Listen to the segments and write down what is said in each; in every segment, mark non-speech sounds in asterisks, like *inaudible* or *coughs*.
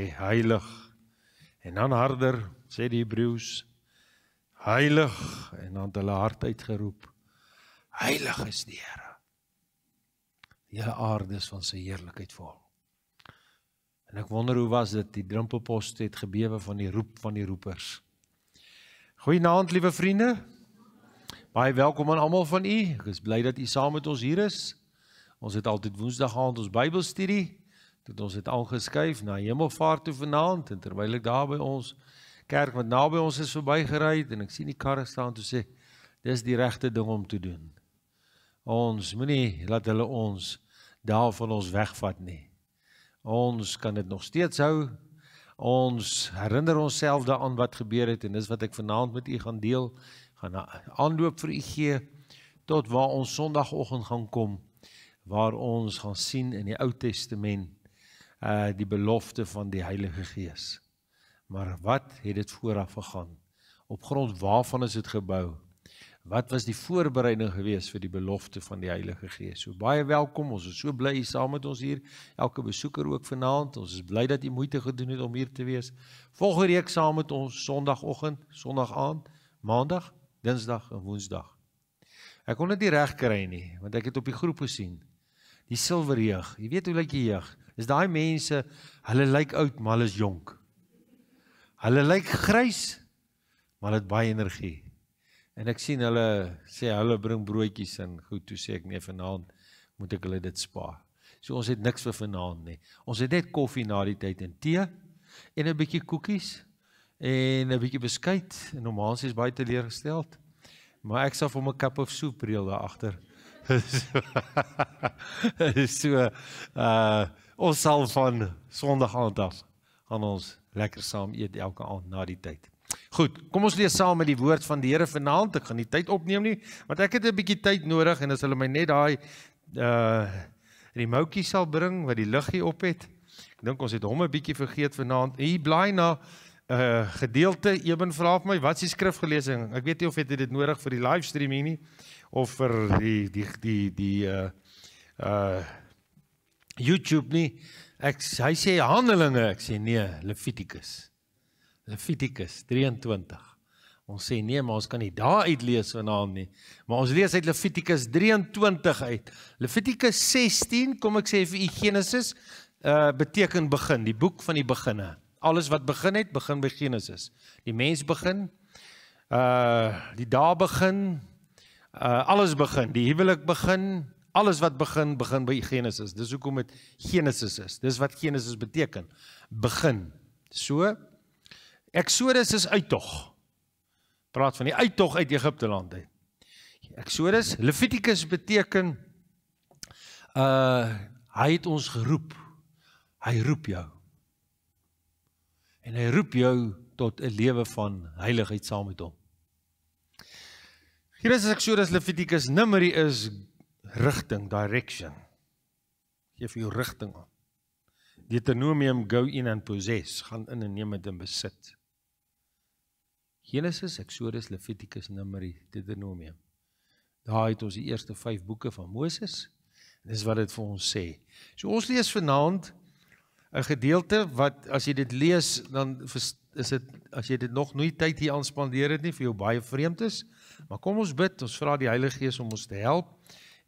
heilig en dan harder sê die Hebreëus heilig en dan hulle hart uitgeroep heilig is die Here die hele aarde is van sy heerlikheid vol en ek wonder hoe was dit die drumpelpost het gebewe van die roep van die roepers goeienaand liewe vriende baie welkom aan almal van u ek is bly dat u saam met ons hier is ons het altyd woensdag aand ons Bybelstudie Dit ons het aangeskuif na Hemelvaart toe vanaand en terwyl ek daar by ons kerk wat naby ons is verbygery het en ek sien die karre staan toe sê dis die regte ding om te doen. Ons moenie laat hulle ons daar van ons wegvat nie. Ons kan dit nog steeds hou. Ons herinner onsself daaraan wat gebeur het en dis wat ek vanaand met u gaan deel. Gaan 'n aanloop vir u gee tot waar ons Sondagoggend gaan kom waar ons gaan sien in die Ou Testament uh die belofte van die Heilige Gees. Maar wat het dit vooraf gegaan? Op grond waarvan is dit gebou? Wat was die voorbereiding geweest vir die belofte van die Heilige Gees? So baie welkom. Ons is so bly jy saam met ons hier. Elke besoeker ook vanaand. Ons is bly dat jy moeite gedoen het om hier te wees. Volgende week saam met ons Sondagoggend, Sondag aand, Maandag, Dinsdag en Woensdag. Ek kon dit nie reg kry nie, want ek het op die groep gesien. Die silwerjeug. Jy weet hoe lyk die jeug? Dis daai mense, hulle lyk oud, maar hulle is jonk. Hulle lyk grys, maar hulle het baie energie. En ek sien hulle sê hulle bring broodjies in. Goed, toe sê ek nee, vanaand moet ek hulle dit spaar. So ons het niks vir vanaand nie. Ons het net koffie na die tyd en tee en 'n bietjie koekies en 'n bietjie beskuit en normaalsies baie teleurgesteld. Maar ek sal vir hom 'n cup of soup reël daar agter. *laughs* so uh ons sal van Sondag aand af aan ons lekker saam eet elke aand na die tyd. Goed, kom ons lees saam met die woord van die Here vanaand. Ek gaan nie tyd opneem nie, want ek het 'n bietjie tyd nodig en as hulle my net daai uh eh, remoutjie sal bring wat die liggie op het. Ek dink ons het hom 'n bietjie vergeet vanaand. Hy bly na 'n uh, eh, gedeelte. Eben vra vir my, wat is die skrifgelesing? Ek weet nie of jy dit nodig vir die livestream hier nie, of vir die die die die uh uh YouTube nie. Ek hy sê Handelinge, ek sê nee, Levitikus. Levitikus 23. Ons sê nee, maar ons kan nie daar uit lees vanaand nie. Maar ons lees uit Levitikus 23 uit. Levitikus 16, kom ek sê vir u Genesis uh beteken begin, die boek van die beginne. Alles wat begin het, begin by Genesis. Die mens begin uh die dae begin, uh alles begin, die huwelik begin, alles wat begin begin by Genesis. Dis hoekom dit Genesis is. Dis wat Genesis beteken. Begin. So Exodus is uittog. Praat van die uittog uit Egipte land uit. Exodus, Levitikus beteken uh hy het ons geroep. Hy roep jou. En hy roep jou tot 'n lewe van heiligheid saam met hom. Hier is Eksodus Levitikus Numeri is rigting, direction. Gee vir jou rigting aan. Deuteronomium go in and possess, gaan in en neem dit in besit. Genesis, Eksodus, Levitikus, Numeri, Deuteronomium. Daar het ons die eerste 5 boeke van Moses. En dis wat dit vir ons sê. So ons lees vanaand 'n gedeelte wat as jy dit lees dan is dit as jy dit nog nooit tyd hier aan spandeer het nie vir jou baie vreemd is. Maar kom ons bid, ons vra die Heilige Gees om ons te help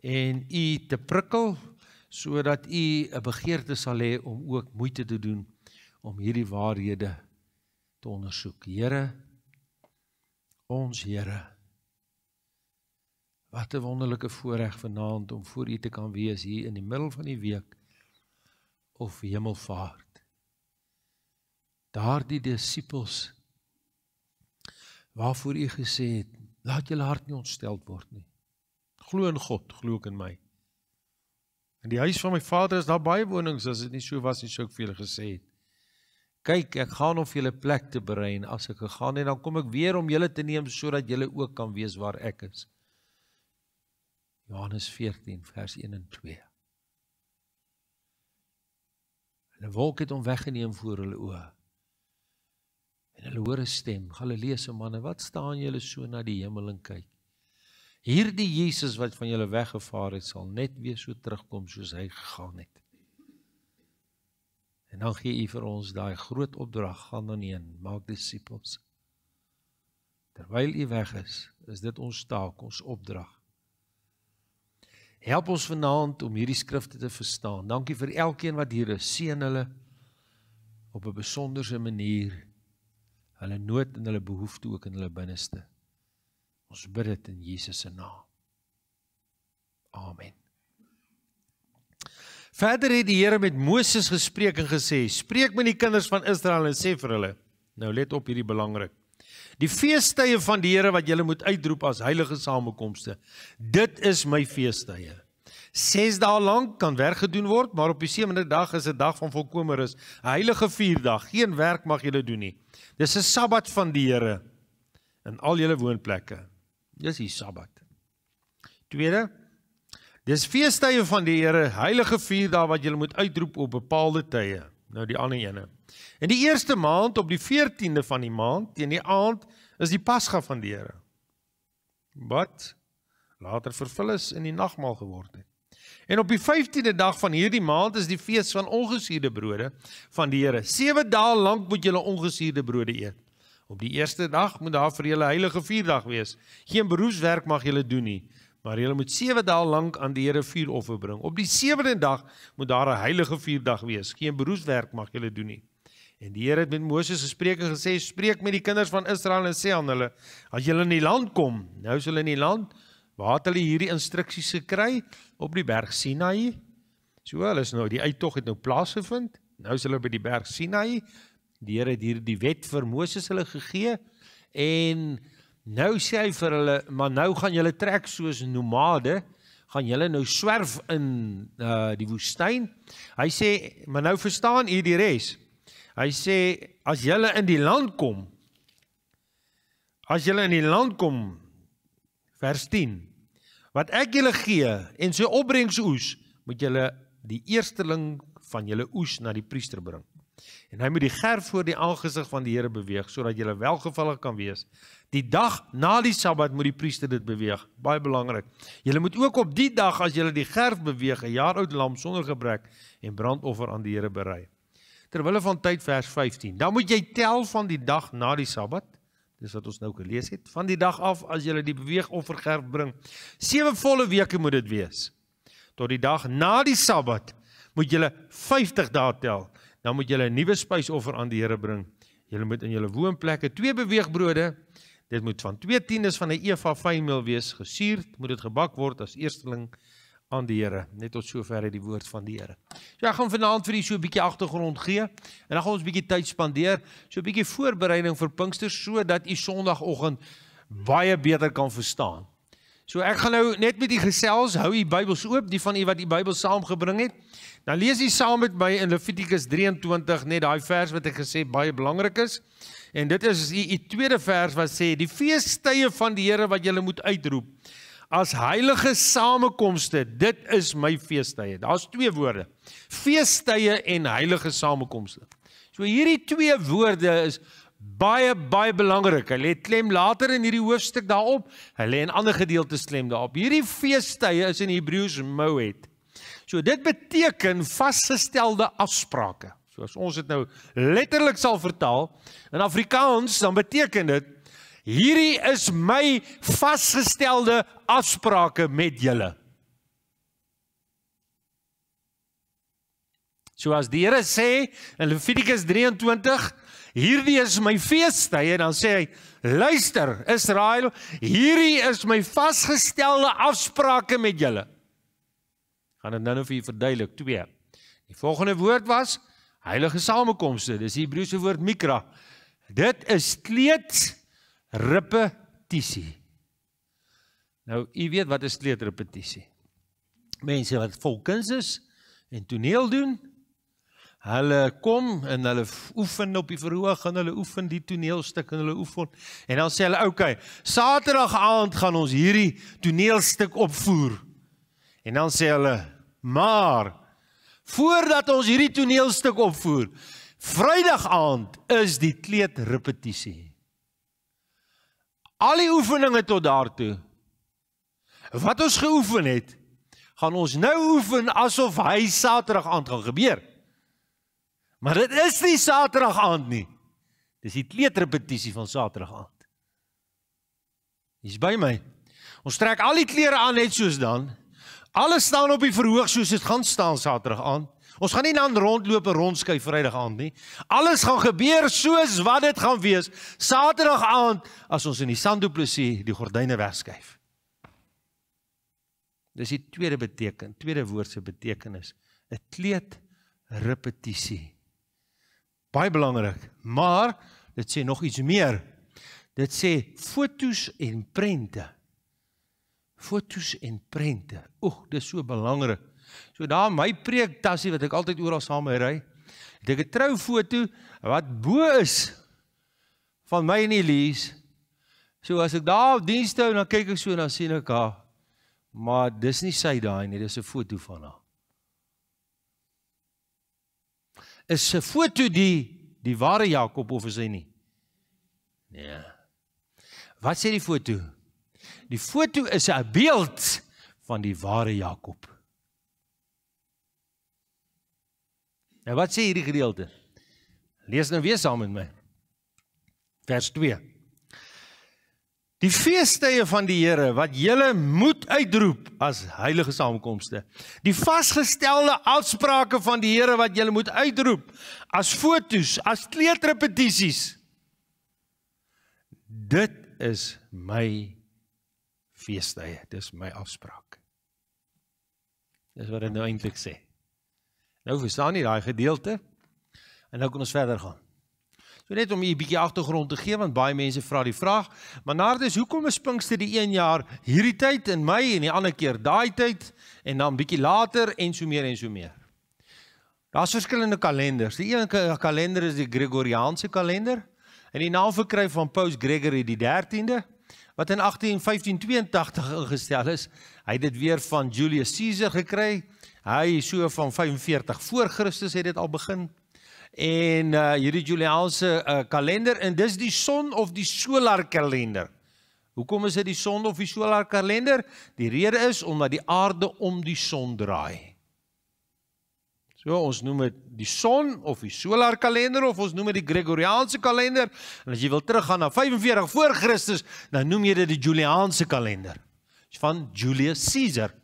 en u te prikkel sodat u 'n begeerte sal hê om ook moeite te doen om hierdie waarhede te ondersoek. Here, ons Here. Wat 'n wonderlike voorreg vanaand om voor u te kan wees hier in die middel van die week of hemelvaart. Daardie disippels waarvoor u gesê het Laat julle hart nie ontstel word nie. Glo in God, glo ook in my. In die huis van my Vader is daar baie wonings, as dit nie so was nie, sou ek vir julle gesê het. Kyk, ek gaan om vir julle plek te berei en as ek gegaan het, dan kom ek weer om julle te neem sodat julle ook kan wees waar ek is. Johannes 14 vers 1 en 2. Hulle wolk het hom weggeneem voor hulle oë. En hulle hoor 'n stem: "Galileese manne, wat staan julle so na die hemel en kyk? Hierdie Jesus wat van julle weggevaar het, sal net weer so terugkom soos hy gegaan het." En dan gee U vir ons daai groot opdrag: "Gaan dan heen, maak disippels." Terwyl U weg is, is dit ons taak, ons opdrag. Help ons vanaand om hierdie skrifte te verstaan. Dankie vir elkeen wat hier is. Seën hulle op 'n besondere manier hulle nood en hulle behoefte ook in hulle binneste. Ons bid dit in Jesus se naam. Amen. Verder het die Here met Moses gespreek en gesê: "Spreek met die kinders van Israel en sê vir hulle: Nou let op hierdie belangrik. Die feestydde van die Here wat julle moet uitroep as heilige samekomste, dit is my feestydde. 6 dae lank kan werk gedoen word, maar op die 7de dag is 'n dag van volkomer is, 'n heilige vierdag. Geen werk mag julle doen nie. Dis 'n Sabbat van die Here in al julle woonplekke. Dis die Sabbat. Tweede, dis feestydde van die Here, heilige vierdae wat julle moet uitroep op bepaalde tye. Nou die ander ene. In die eerste maand op die 14de van die maand, teen die aand, is die Pasga van die Here. Wat later vervul is in die nagmaal geword het. En op die 15de dag van hierdie maand is die fees van ongesuurde brode van die Here. 7 dae lank moet julle ongesuurde brode eet. Op die eerste dag moet daar vir julle heilige vierdag wees. Geen beroepswerk mag julle doen nie, maar julle moet 7 dae lank aan die Here vuuroffer bring. Op die 7de dag moet daar 'n heilige vierdag wees. Geen beroepswerk mag julle doen nie. En die Here het met Moses gespreek en gesê: "Spreek met die kinders van Israel en sê aan hulle: As julle in die land kom, nou as julle in die land kom, Waar het hulle hierdie instruksies gekry? Op die berg Sinai. So hulle is nou die uittog het nou plaasgevind. Nou is hulle by die berg Sinai. Die Here het hierdie wet vir Moses hulle gegee en nou sê hy vir hulle, maar nou gaan julle trek soos nomade, gaan julle nou swerf in uh die woestyn. Hy sê, maar nou verstaan u die res. Hy sê as julle in die land kom as julle in die land kom vers 10. Wat ek julle gee en sy opbrengsoes, moet julle die eersteling van julle oes na die priester bring. En hy moet die ger voor die aangesig van die Here beweeg sodat julle welgevallig kan wees. Die dag na die Sabbat moet die priester dit beweeg. Baie belangrik. Julle moet ook op die dag as julle die gerf beweeg, 'n jaar oud lam sonder gebrek en brandoffer aan die Here berei. Terwyl van tyd vers 15. Dan moet jy tel van die dag na die Sabbat. Dis wat ons nou gelees het. Van die dag af as jy die beweegoffer gerf bring, sewe volle weke moet dit wees. Tot die dag na die Sabbat moet jy 50 dae tel. Dan moet jy 'n nuwe spesoffer aan die Here bring. Jy moet in jou woonplekke twee beweegbrode Dit moet van 2 tiendes van 'n eva fynmeel wees, gesuur, moet dit gebak word as eersteling aan die Here. Net tot sover het die woord van die Here. So ek gaan vanaand vir u so 'n bietjie agtergrond gee en dan gaan ons 'n bietjie tyd spandeer, so 'n bietjie voorbereiding vir Pinkster sodat u Sondagoggend baie beter kan verstaan. So ek gaan nou net met u gesels, hou u Bybels oop, die van u wat die Bybel saamgebring het. Dan lees u saam met my in Levitikus 23 net daai vers wat ek gesê baie belangrik is. En dit is u tweede vers wat sê die feestydde van die Here wat julle moet uitroep as heilige samekomste. Dit is my feestydde. Daar's twee woorde. Feestydde en heilige samekomste. So hierdie twee woorde is baie baie belangrik. Hulle het klem later in hierdie hoofstuk daarop. Hulle en ander gedeeltes klem daarop. Hierdie feestydde is in Hebreëus moed. So dit beteken vasgestelde afsprake. So as ons dit nou letterlik sal vertaal in Afrikaans, dan beteken dit Hierdie is my vasgestelde afsprake met julle. Soos die Here sê in Levitikus 23, hierdie is my feestydag, dan sê hy, luister Israel, hierdie is my vasgestelde afsprake met julle. Gaan dit nou-nou vir julle verduidelik. 2. Die volgende woord was heilige samekomste. Dis die Hebreëse woord mikra. Dit is kleed repetisie. Nou, u weet wat is kleuterrepetisie? Mense wat volkuns is en toneel doen. Hulle kom en hulle oefen op die verhoog en hulle oefen die toneelstuk en hulle oefen en dan sê hulle oké, okay, Saterdag aand gaan ons hierdie toneelstuk opvoer. En dan sê hulle, maar voordat ons hierdie toneelstuk opvoer, Vrydag aand is die kleed repetisie. Al die oefeninge tot daartoe. Wat ons geoefen het, gaan ons nou oefen asof hy Saterdag aand gaan gebeur. Maar dit is nie Saterdag aand nie. Dis die kleuterrepetisie van Saterdag aand. Dis by my. Ons trek al die klere aan net soos dan. Alles staan op die verhoog soos dit gaan staan Saterdag aand. Ons gaan nie dan rondloop en rondskuif Vrydag aand nie. Alles gaan gebeur soos wat dit gaan wees Saterdag aand as ons in die sandoplosie die gordyne wegskuif. Dis die tweede beteken, tweede woord se betekenis, 'n kleed repetisie. Baie belangrik, maar dit sê nog iets meer. Dit sê fotos en prente. Fotos en prente. Oeg, dis so belangrik. So daar my preek tassie wat ek altyd oral saam mee ry. Het ek 'n troufoto wat bo is van my en Elise. So as ek daar diens toe en dan kyk ek so na sien ek haar. Maar dis nie sy daai nie, dis 'n foto van haar. Is 'n foto die die ware Jakob of is hy nie? Nee. Wat sê die foto? Die foto is 'n beeld van die ware Jakob. Nou wat sê hierdie gedeelte? Lees nou weer saam met my. Vers 2. Die feestydde van die Here wat julle moet uitroep as heilige saamkomste. Die vasgestelde afsprake van die Here wat julle moet uitroep as fotos, as kleedrepetisies. Dit is my feestydde. Dis my afspraak. Dis wat hy nou eintlik sê. Nou verstaan jy daai gedeelte. En nou kan ons verder gaan. So net om 'n bietjie agtergrond te gee want baie mense vra die vraag, maar nou dis hoekom is Pinkster die een jaar hierdie tyd in Mei en die ander keer daai tyd en dan bietjie later en so meer en so meer. Daar's verskillende kalenders. Die een kalender is die Gregoriaanse kalender en die naam verkry van Paus Gregory die 13de wat in 1852 ingestel is. Hy het dit weer van Julius Caesar gekry Hy so van 45 voor Christus het dit al begin. En uh hierdie Juliaanse uh kalender en dis die son of die solar kalender. Hoekom is dit die son of die solar kalender? Die rede is omdat die aarde om die son draai. So ons noem dit die son of die solar kalender of ons noem dit die Gregoriaanse kalender. En as jy wil teruggaan na 45 voor Christus, dan noem jy dit die Juliaanse kalender. Dis van Julius Caesar.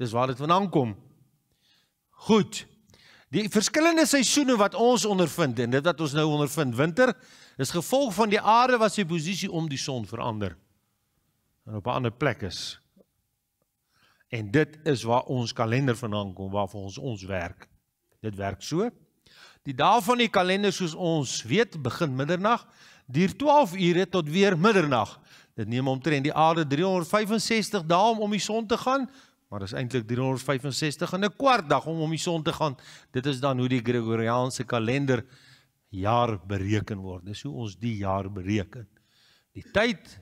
Dis waar dit vandaan kom. Goed. Die verskillende seisoene wat ons ondervind en dit wat ons nou ondervind, winter, is gevolg van die aarde wat sy posisie om die son verander en op 'n ander plek is. En dit is waar ons kalender vandaan kom, waar vir ons ons werk. Dit werk so. Die dae van die kalender soos ons weet, begin middernag, duur 12 ure tot weer middernag. Dit neem omtrent die aarde 365 dae om om die son te gaan Maar dis eintlik 365 en 'n kwart dag om om die son te gaan. Dit is dan hoe die Gregoriaanse kalender jaar bereken word. Dis hoe ons die jaar bereken. Die tyd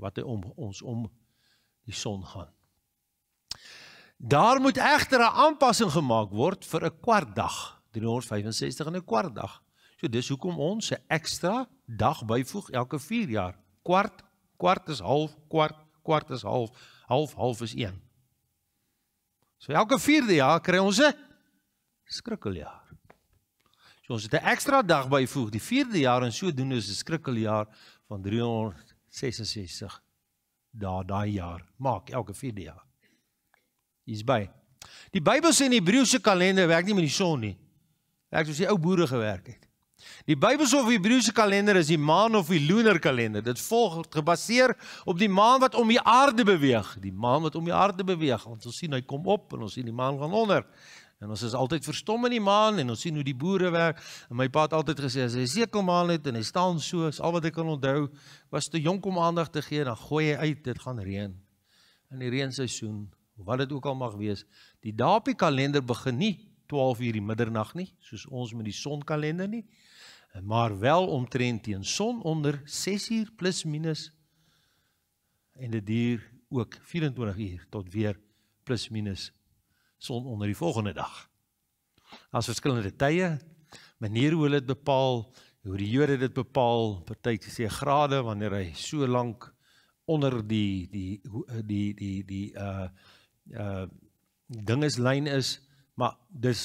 wat hy om ons om die son gaan. Daar moet egter 'n aanpassing gemaak word vir 'n kwart dag, 365 en 'n kwart dag. So dis hoekom ons 'n ekstra dag byvoeg elke 4 jaar. Kwart, kwart is half, kwart, kwart is half, half half is 1. So elke 4de jaar kry ons 'n skrikkeljaar. So ons het 'n ekstra dag byvoeg, die 4de jaar en sodoende is 'n skrikkeljaar van 366 dae daai jaar maak elke 4de jaar. Dis by. Die Bybel sê in die Hebreëse kalender werk nie met die son nie. Werk soos die ou boere gewerk het. Die Bybelse of Hebreëse kalender is die maan of die lunar kalender. Dit volg gebaseer op die maan wat om die aarde beweeg, die maan wat om die aarde beweeg. Want ons sien hy kom op en ons sien die maan gaan onder. En ons is altyd verstom in die maan en ons sien hoe die boere werk. En my pa het altyd gesê as hy sekelmaan het en hy staan so, is al wat ek kan onthou, was te jonk om aandag te gee, dan gooi hy uit, dit gaan reën. In die reenseisoen, wat dit ook al mag wees, die daapie kalender begin nie 12 uur die middernag nie, soos ons met die sonkalender nie maar wel omtrent teen son onder 6 uur plus minus en dit duur ook 24 uur tot weer plus minus son onder die volgende dag. As verskillende tye maniere hoe hulle dit bepaal, hoe die Jode dit bepaal, party sê grade wanneer hy so lank onder die die eh, die die die uh eh, uh eh, dinges lyn is, maar dis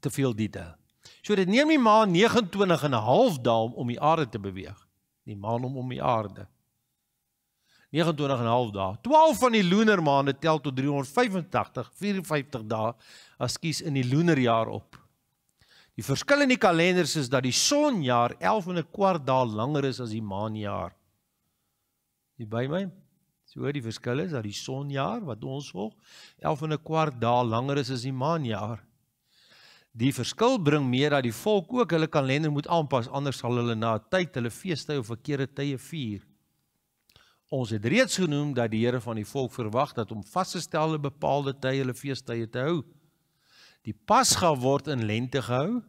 te veel detail. So dit neem die maan 29 en 'n half dae om die aarde te beweeg. Die maan om om die aarde. 29 en 'n half dae. 12 van die loener maande tel tot 385 54 dae, ekskuus in die loenerjaar op. Die verskil in die kalenders is dat die sonjaar 11 en 'n kwart dae langer is as die maanjaar. Jy by my? So hoor die verskil is dat die sonjaar wat ons volg 11 en 'n kwart dae langer is as die maanjaar. Die verskil bring meer dat die volk ook hulle kalender moet aanpas anders sal hulle na tyd hulle feeste of verkeerde tye vier. Ons het reeds genoem dat die Here van die volk verwag dat om vasgestelde bepaalde tye hulle feestydde te hou. Die Pasga word in lente gehou.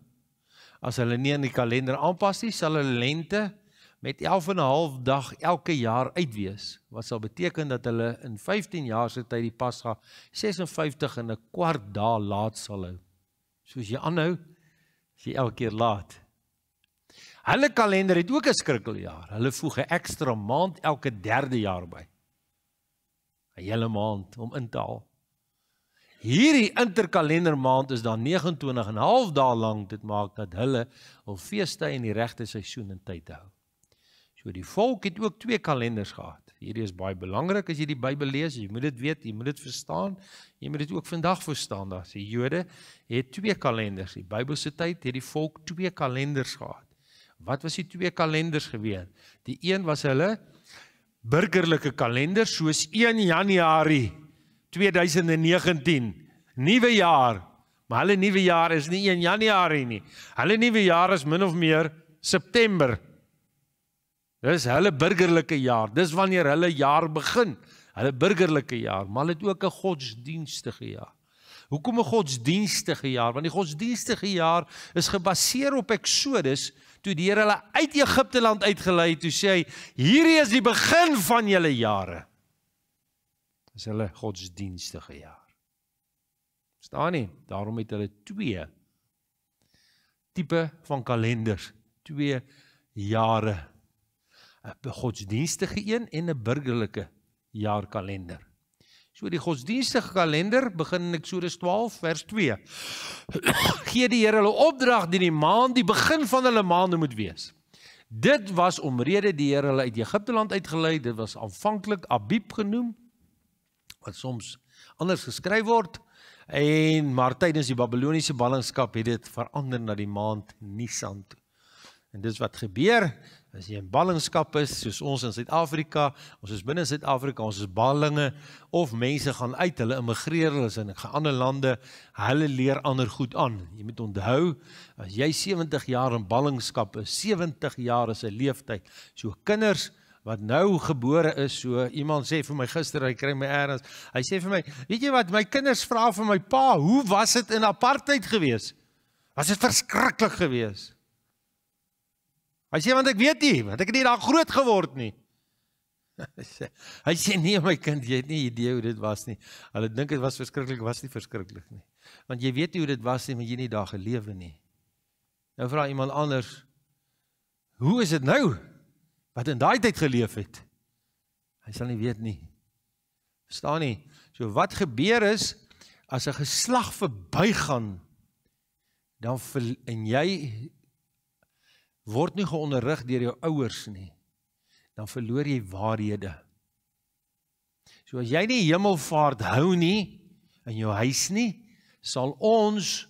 As hulle nie aan die kalender aanpas nie, sal hulle lente met 11 en 'n half dag elke jaar uitwees. Wat sal beteken dat hulle in 15 jaar se tyd die Pasga 56 en 'n kwart dae laat sal hou soos jy aanhou, as jy elke keer laat. Hulle kalender het ook 'n skrikkeljaar. Hulle voeg 'n ekstra maand elke derde jaar by. 'n Hele maand om in te haal. Hierdie interkalender maand is dan 29 en 'n half dae lank. Dit maak dat hulle al feeste en die regte seisoen en tyd hou. So die volk het ook twee kalenders gehad. Hierdie is baie belangrik as jy die Bybel lees. Jy moet dit weet, jy moet dit verstaan. Jy moet dit ook vandag verstaan. Daar sê Jode het twee kalenders. Die Bybelse tyd het die volk twee kalenders gehad. Wat was die twee kalenders geweet? Die een was hulle burgerlike kalender soos 1 Januarie 2019, nuwe jaar. Maar hulle nuwe jaar is nie 1 Januarie nie. Hulle nuwe jaar is min of meer September 2019. Dis hulle burgerlike jaar. Dis wanneer hulle jaar begin. Hulle burgerlike jaar, maar dit ook 'n godsdienstige jaar. Hoekom 'n godsdienstige jaar? Want die godsdienstige jaar is gebaseer op Eksodus toe die Here hulle uit Egipte land uitgelei het. Toe sê hy: "Hierdie is die begin van julle jare." Dis hulle godsdienstige jaar. Verstaan nie? Daarom het hulle twee tipe van kalenders, twee jare 'n godsdienstige een en 'n burgerlike jaarkalender. So die godsdienstige kalender begin in Eksodus 12 vers 2. *coughs* Gee die Here hulle opdrag dien die maand die begin van hulle maande moet wees. Dit was omrede die Here hulle uit Egipte land uitgelei, dit was aanvanklik Abib genoem wat soms anders geskryf word en maar tydens die Babiloniese ballingskap het dit verander na die maand Nisan toe. En dis wat gebeur, As jy in ballingskap is soos ons in Suid-Afrika, ons is binne Suid-Afrika, ons is ballinge of mense gaan uit, hulle immigreer, hulle is in 'n ander lande, hulle leer ander goed aan. Jy moet onthou, as jy 70 jaar in ballingskap is, 70 jaar is 'n leeftyd. So kinders wat nou gebore is, so iemand sê vir my gister, hy kry my erns. Hy sê vir my, weet jy wat, my kinders vra vir my pa, hoe was dit in apartheid gewees? Was dit verskriklik geweest? Hy sê want ek weet nie, want ek het nie daar groot geword nie. *laughs* Hy sê nee my kind, jy het nie idee hoe dit was nie. Hulle dink dit was verskriklik, was nie verskriklik nie. Want jy weet nie hoe dit was nie, want jy nie daar gelewe nie. Nou vra iemand anders, hoe is dit nou wat in daai tyd geleef het? Hy sal nie weet nie. Verstaan nie. So wat gebeur is as 'n geslag verbygaan dan en jy word nie geonderrig deur jou ouers nie, dan verloor jy waarhede. So as jy nie hemelvaart hou nie in jou huis nie, sal ons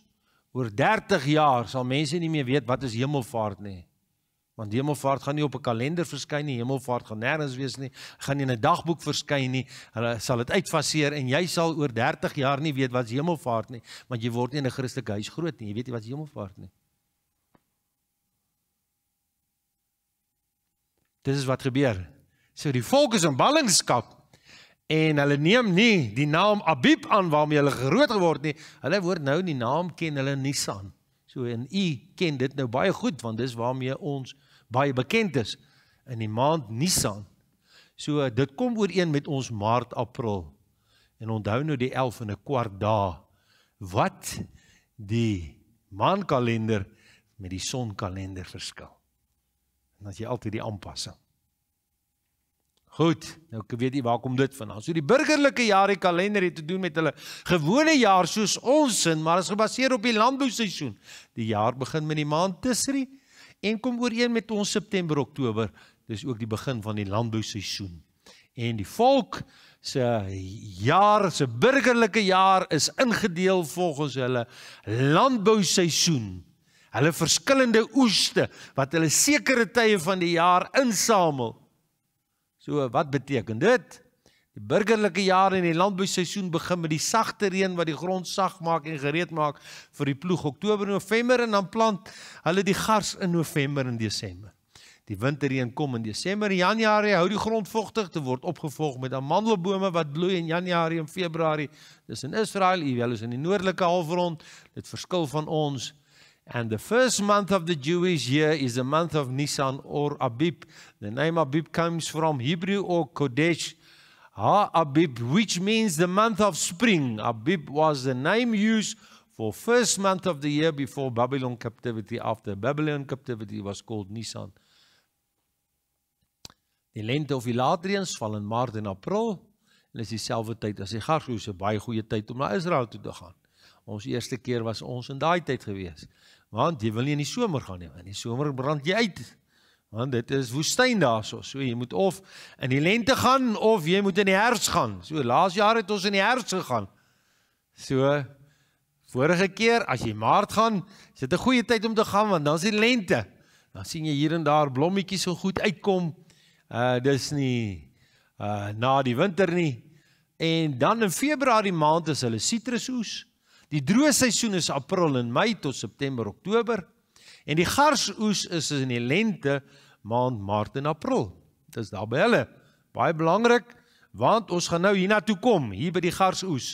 oor 30 jaar sal mense nie meer weet wat is hemelvaart nie. Want hemelvaart gaan nie op 'n kalender verskyn nie, hemelvaart gaan nêrens wees nie, gaan nie in 'n dagboek verskyn nie. Hulle sal dit uitfaseer en jy sal oor 30 jaar nie weet wat is hemelvaart nie, want jy word nie in 'n Christelike huis groot nie. Jy weet nie wat is hemelvaart nie. Dis is wat gebeur. So die volk is in ballingskap en hulle neem nie die naam Abib aan waarmee hulle geroot geword nie. Hulle word nou die naam ken hulle Nisan. So en u ken dit nou baie goed want dis waarmee ons baie bekend is in die maand Nisan. So dit kom ooreen met ons Maart April. En onthou nou die 11 en 'n kwart dae wat die maankalender met die sonkalender verskil en dat jy altyd die aanpassing. Goed, nou ek weet nie waar kom dit vandaan. So die burgerlike jare kalender het te doen met hulle gewone jaar soos ons sin, maar is gebaseer op die landbouseisoen. Die jaar begin met die maand Tisri en kom ooreen met ons September, Oktober. Dis ook die begin van die landbouseisoen. En die volk se jaar, se burgerlike jaar is ingedeel volgens hulle landbouseisoen hulle verskillende oeste wat hulle sekere tye van die jaar insamel. So wat beteken dit? Die burgerlike jaar en die landbouseisoen begin met die sagte reën wat die grond sag maak en gereed maak vir die ploeg Oktober, November en dan plant hulle die gars in November en Desember. Die winterreën kom in Desember en Januarie hou die grond vogtig te word opgevolg met amandelbome wat bloei in Januarie en Februarie. Dis in Israel, hulle is in die noordelike halfrond. Dit verskil van ons. And the first month of the Jewish year is the month of Nisan or Abib. The name Abib comes from Hebrew or Kodesh Ha Abib, which means the month of spring. Abib was the name used for first month of the year before Babylon captivity. After Babylon captivity was called Nisan. Die lente of die laatreëns val in Maart en April. En is dieselfde tyd as die garsoe, 'n baie goeie tyd om na Israel toe te gaan. Ons eerste keer was ons in daai tyd gewees. Want jy wil nie in die somer gaan nie. In die somer brand jy uit. Want dit is woestyn daarso. So jy moet of in die lente gaan of jy moet in die herfs gaan. So laas jaar het ons in die herfs gegaan. So vorige keer as jy Maart gaan, is dit 'n goeie tyd om te gaan want dan is die lente. Dan sien jy hier en daar blommetjies so goed uitkom. Uh dis nie uh na die winter nie. En dan in Februarie maand is hulle sitrusoes. Die droë seisoen is April en Mei tot September, Oktober en die gars oes is in die lente maand Maart en April. Dis daar by hulle. Baie belangrik want ons gaan nou hiernatoe kom, hier by die gars oes.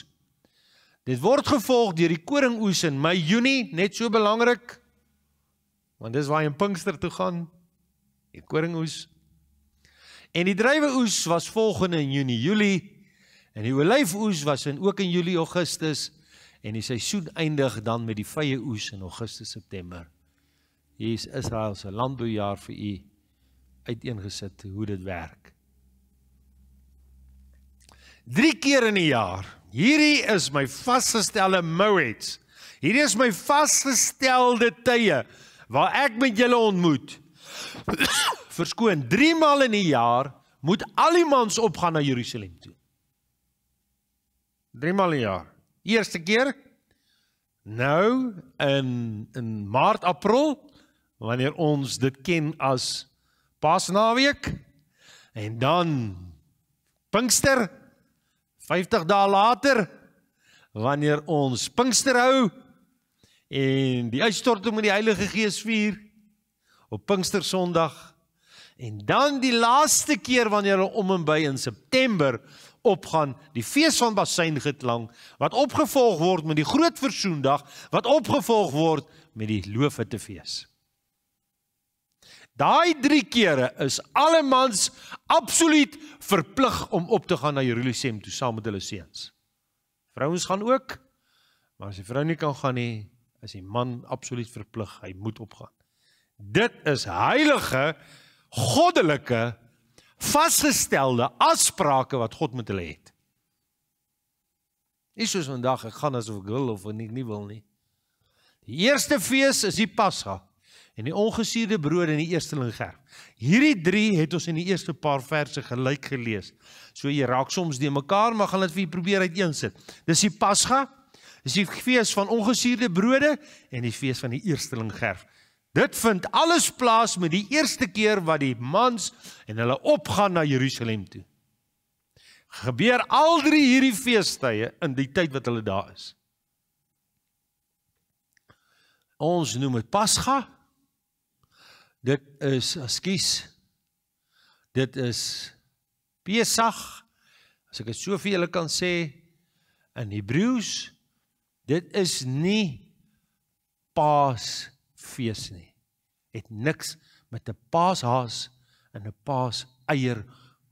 Dit word gevolg deur die koringoes in Mei, Junie, net so belangrik want dis waar jy in Pinkster toe gaan. Die koringoes. En die druiweoes was volgende in Junie, Julie. En die olyfoes was in ook in Julie, Augustus en die seisoen eindig dan met die vrye oes in Augustus September. Hier is Israel se landboujaar vir u uiteengesit hoe dit werk. 3 keer in 'n jaar. Hierdie is my vasgestelde moeds. Hierdie is my vasgestelde tye waar ek met julle ontmoet. *coughs* Verskoon, 3 maal in 'n jaar moet al die mans opgaan na Jerusalem toe. 3 maal 'n jaar. Eerste keer nou in in Maart April wanneer ons dit ken as Pasnaweek en dan Pinkster 50 dae later wanneer ons Pinkster hou en die uitstorting van die Heilige Gees vier op Pinkster Sondag en dan die laaste keer wanneer hulle om en by in September opgaan die fees van Bassein geklang wat opgevolg word met die groot versoendag wat opgevolg word met die loofe te fees. Daai drie kere is alle mans absoluut verplig om op te gaan na Jerusalem toe saam met hulle seuns. Vrouens gaan ook. Maar as die vrou nie kan gaan nie, is die man absoluut verplig, hy moet opgaan. Dit is heilige goddelike vasgestelde afsprake wat God met hulle het. Nie soos vandag ek gaan asof ek wil of nie, nie wil nie. Die eerste fees is die Pasga en die ongesuurde brood en die eersteling gerf. Hierdie drie het ons in die eerste paar verse gelyk gelees. So jy raak soms die mekaar, maar gaan dit vir probeer uiteensit. Dis die Pasga, dis die fees van ongesuurde brode en die fees van die eersteling gerf. Dit vind alles plaas met die eerste keer wat die mans en hulle opgaan na Jerusalem toe. Gebeur al drie hierdie feestydde in die tyd wat hulle daar is. Ons noem dit Pasga. Dit is ekskuus. Dit is Pesach. As ek dit so vir julle kan sê in Hebreëus, dit is nie Paas nie fees nie. Het niks met 'n paashaas en 'n paaseier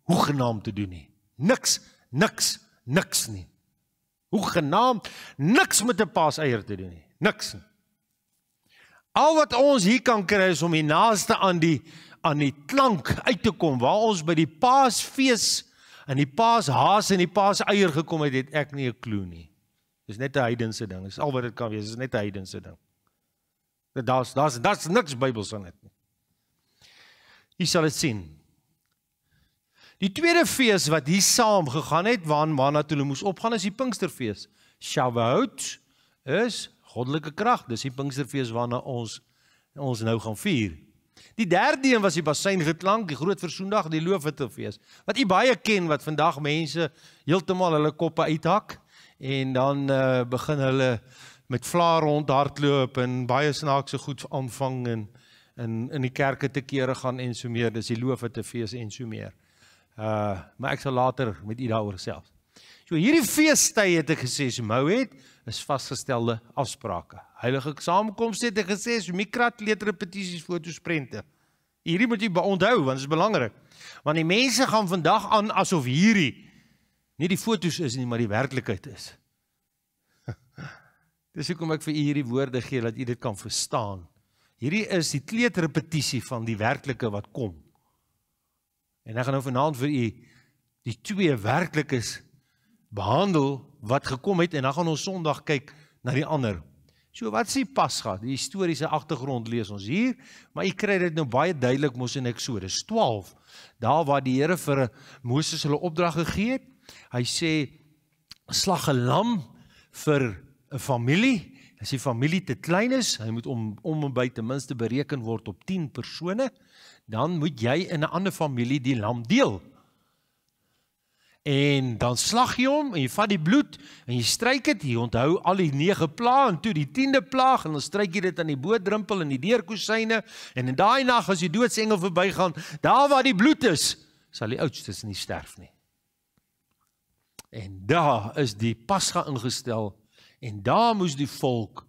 hoegenaamd te doen nie. Niks, niks, niks nie. Hoegenaamd niks met 'n paaseier te doen nie. Niks. Nie. Al wat ons hier kan kry is om die naaste aan die aan die klank uit te kom waar ons by die paasfees en die paashaas en die paaseier gekom het, het ek nie 'n klou nie. Dis net 'n heidense ding. Dis al wat dit kan wees. Dis net 'n heidense ding. Daar's daar's daar's niks Bybels aan dit nie. Jy sal dit sien. Die tweede fees wat hier saam gegaan het waarna waarna hulle moes opgaan is die Pinksterfees. Shavuot is goddelike krag. Dis die Pinksterfees waarna ons ons nou gaan vier. Die derde een was die basyn geklank, die groot versoendag, die loofwittefees. Wat u baie ken wat vandag mense heeltemal hulle koppe uithak en dan uh, begin hulle met vlaar rond hardloop en baie snaakse goed aanvang en in in die kerke te kere gaan en so meer. Dis die loofe te fees en so meer. Uh maar ek sal later met u daaroor self. So hierdie feestyd het ek gesê so mou het is vasgestelde afsprake. Heilige saamkoms het ek gesê so mikrat leterepetisies fotos prente. Hierdie moet jy onthou want dit is belangrik. Want die mense gaan vandag aan asof hierdie nie die fotos is nie, maar die werklikheid is. Dis hoekom ek vir u hierdie woorde gee dat u dit kan verstaan. Hierdie is die kleuterrepetisie van die werklike wat kom. En ek gaan nou vanaand vir u die twee werklikes behandel wat gekom het en dan gaan ons Sondag kyk na die ander. So wat sê Pasga? Die historiese agtergrond lees ons hier, maar u kry dit nou baie duidelik mos in Eksodus 12, daar waar die Here vir Moses hulle opdrag gegee het. Hy sê slag 'n lam vir 'n familie. As die familie te klein is, hy moet om om en by ten minste bereken word op 10 persone, dan moet jy in 'n ander familie die lam deel. En dan slag jy hom en jy vat die bloed en jy stryk dit, jy onthou al die nege plaag en toe die 10de plaag en dan stryk jy dit aan die bootdrempel en die deurkusyne en in daai nag as die doodsengel verbygaan, daar waar die bloed is, sal die oudstes nie sterf nie. En daar is die pasga ingestel En daar moes die volk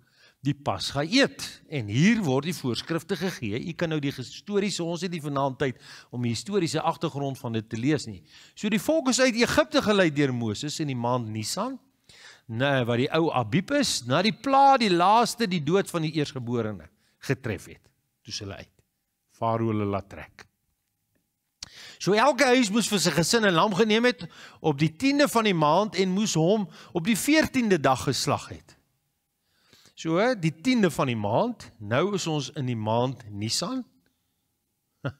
die Pasga eet. En hier word die voorskrifte gegee. U kan nou die historiese ons het nie vanaand tyd om die historiese agtergrond van dit te lees nie. So die volk is uit Egipte gelei deur Moses in die maand Nisan. Nee, wat die ou Abib is, na die pla die laaste die dood van die eersgeborene getref het. Toe hulle uit. Farao hulle laat trek. So elke huis moes vir sy gesin 'n lam geneem het op die 10de van die maand en moes hom op die 14de dag geslag het. So die 10de van die maand, nou is ons in die maand Nisan. *laughs*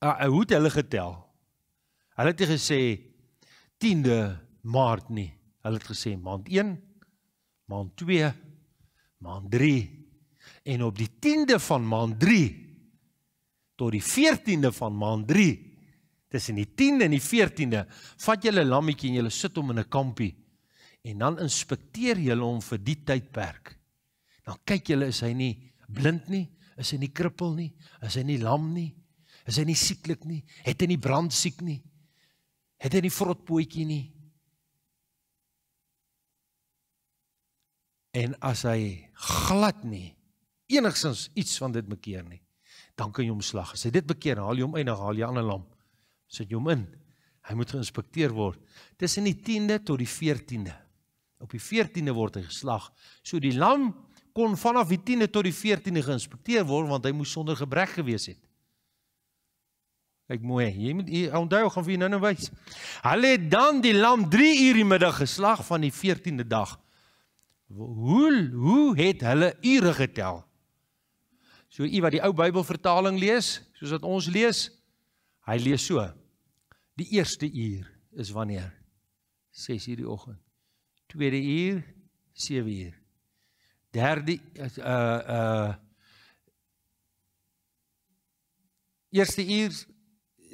Ah, hoe het hulle getel? Hulle het nie gesê 10de Maart nie. Hulle het gesê maand 1, maand 2, maand 3 en op die 10de van maand 3 tot die 14de van maand 3 tussen die 10de en die 14de vat julle lammetjie en julle sit hom in 'n kampie en dan inspekteer julle hom vir die tydperk dan kyk julle is hy nie blind nie is hy nie krippel nie is hy nie lam nie is hy nie sieklik nie het hy nie brand siek nie het hy nie vrotpootjie nie en as hy glad nie enigsins iets van dit bekeer nie dan kan jy hom slag. As hy dit bekeer, haal jy hom uit en haal jy 'n ander lam. Sit jy hom in. Hy moet geïnspekteer word. Tussen die 10de tot die 14de. Op die 14de word hy geslag. So die lam kon vanaf die 10de tot die 14de geïnspekteer word want hy moes sonder gebrek gewees het. Kyk mooi, jy moet jy onthou gaan vir nou-nou wys. Hulle het dan die lam 3 uur die middag geslag van die 14de dag. Hoe hoe het hulle ure getel? So u wat die ou Bybelvertaling lees, soos wat ons lees, hy lees so. Die eerste uur is wanneer? 6 uur die oggend. Tweede uur 7 uur. Derde uh uh Eerste uur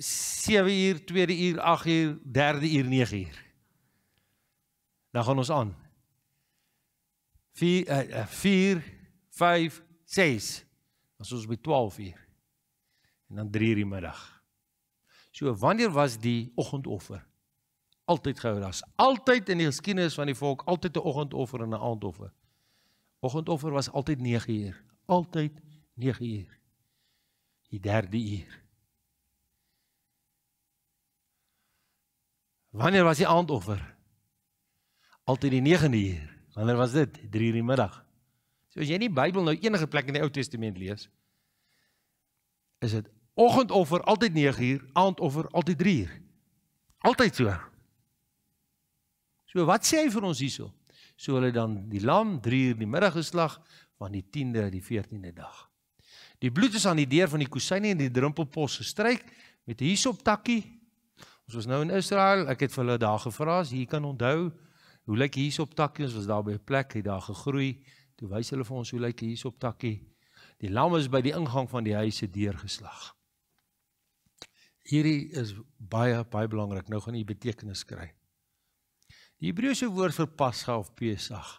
7 uur, tweede uur 8 uur, derde uur 9 uur. Dan gaan ons aan. 4 uh 4 5 6 Ons was by 12 uur. En dan 3 uur die middag. So wanneer was die oggendoffer? Altyd gehou. Daar's altyd in die geskiedenis van die volk altyd 'n oggendoffer en 'n aandoffer. Oggendoffer was altyd 9 uur. Altyd 9 uur. Die derde uur. Wanneer was die aandoffer? Altyd die 9de uur. Wanneer was dit? 3 uur die middag. So as jy nie Bybel nou enige plek in die Ou Testament lees is dit oggendoffer altyd 9uur, aandoffer altyd 3uur. Altyd so. So wat sê hy vir ons hierso? So hulle dan die lam 3uur die middag geslag van die 10de die 14de dag. Die bloed is aan die deur van die kusyne en die drempelpos gestryk met hysop takkie. Ons was nou in Israel, ek het vir hulle daar gevra as jy kan onthou hoe lyk hysop takkie ons was daar by 'n plek, hy daar gegroei. Toe wys hulle vir ons hoe lyk hier op takkie. Die lam is by die ingang van die huis se deur geslag. Hierdie is baie baie belangrik. Nou gaan u betekenis kry. Die Hebreëse woord vir Pasga of Pesach.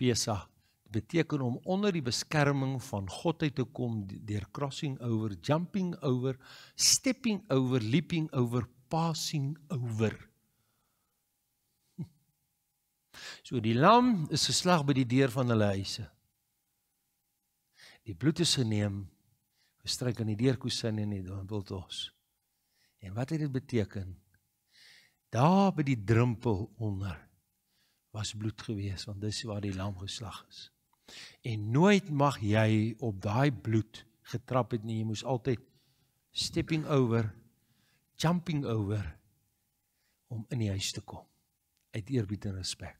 Pesach beteken om onder die beskerming van God uit te kom deur crossing over, jumping over, stepping over, leaping over, passing over. So die lam is geslag by die deur van hulle huise. Die bloed is geneem, gestryk aan die deurkusyn en die drempeltos. En wat het dit beteken? Daar by die drempel onder was bloed gewees want dis waar die lam geslag is. En nooit mag jy op daai bloed getrap het nie. Jy moes altyd stepping over, jumping over om in die huis te kom uit eerbied en respek.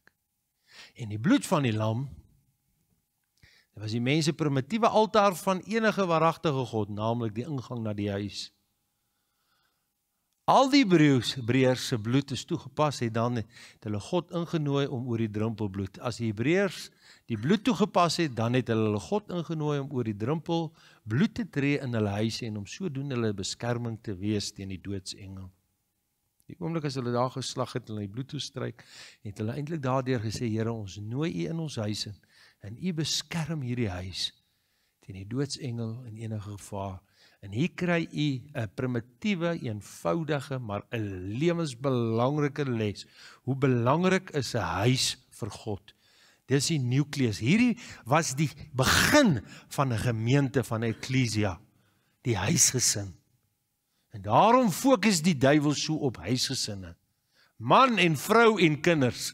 En die bloed van die lam dit was die mense primitiewe altaar van enige waaragtige god, naamlik die ingang na die huis. Al die Hebreërs, Hebreërs se bloed is toegepas het dan het hulle God ingenooi om oor die drempel bloed. As die Hebreërs die bloed toegepas het, dan het hulle hulle God ingenooi om oor die drempel bloed te tree in hulle huise en om sodoende hulle beskerming te wees teen die doodsengel. Die oomblik as hulle daar geslag het en hulle bloed toestryk, het hulle eintlik daardeur gesê, Here, ons nooi U in ons huis in en U beskerm hierdie huis teen die doodsengel en enige gevaar. En hier kry u 'n primitiewe, eenvoudige, maar 'n lewensbelangrike les. Hoe belangrik is 'n huis vir God? Dis die nukleus. Hierdie was die begin van 'n gemeente van ekklesia, die huisgesin. En daarom fokus die duiwel so op huisgesinne. Man en vrou en kinders.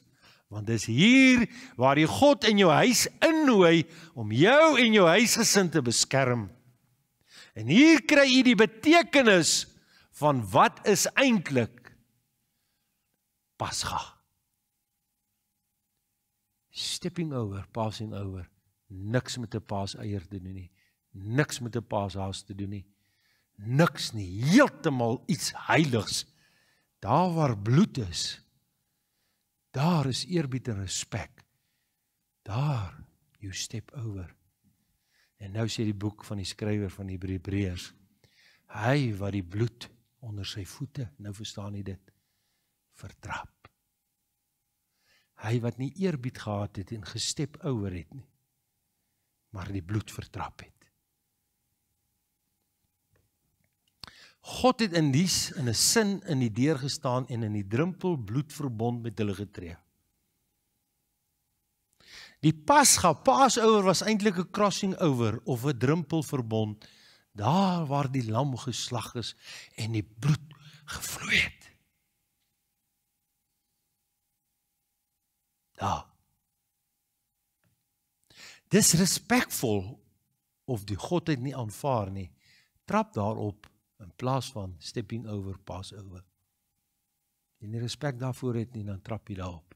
Want dis hier waar die God in jou huis innooi om jou en jou huisgesin te beskerm. En hier kry jy die betekenis van wat is eintlik Pasga. Stepping over, passing over. Niks met 'n paaseier te doen nie. Niks met 'n paashaas te doen nie niks nie, heeltemal iets heiligs. Daar waar bloed is, daar is eerbied en respek. Daar you step over. En nou sê die boek van die skrywer van die Hebreërs, hy wat die bloed onder sy voete, nou verstaan jy dit, vertrap. Hy wat nie eerbied gehad het en gestep over het nie, maar die bloed vertrap het. God het in die in 'n sin in die deur gestaan en in die drimpel bloedverbond met hulle getree. Die Pasga, Pasoeër was eintlik 'n crossing over of 'n drimpelverbond daar waar die lam geslag is en die bloed gevloei het. Da. Dis respekvol of die God het nie aanvaar nie. Trap daarop in plaas van stepping over pass over. En nie respek daarvoor het nie, dan trap jy daarop.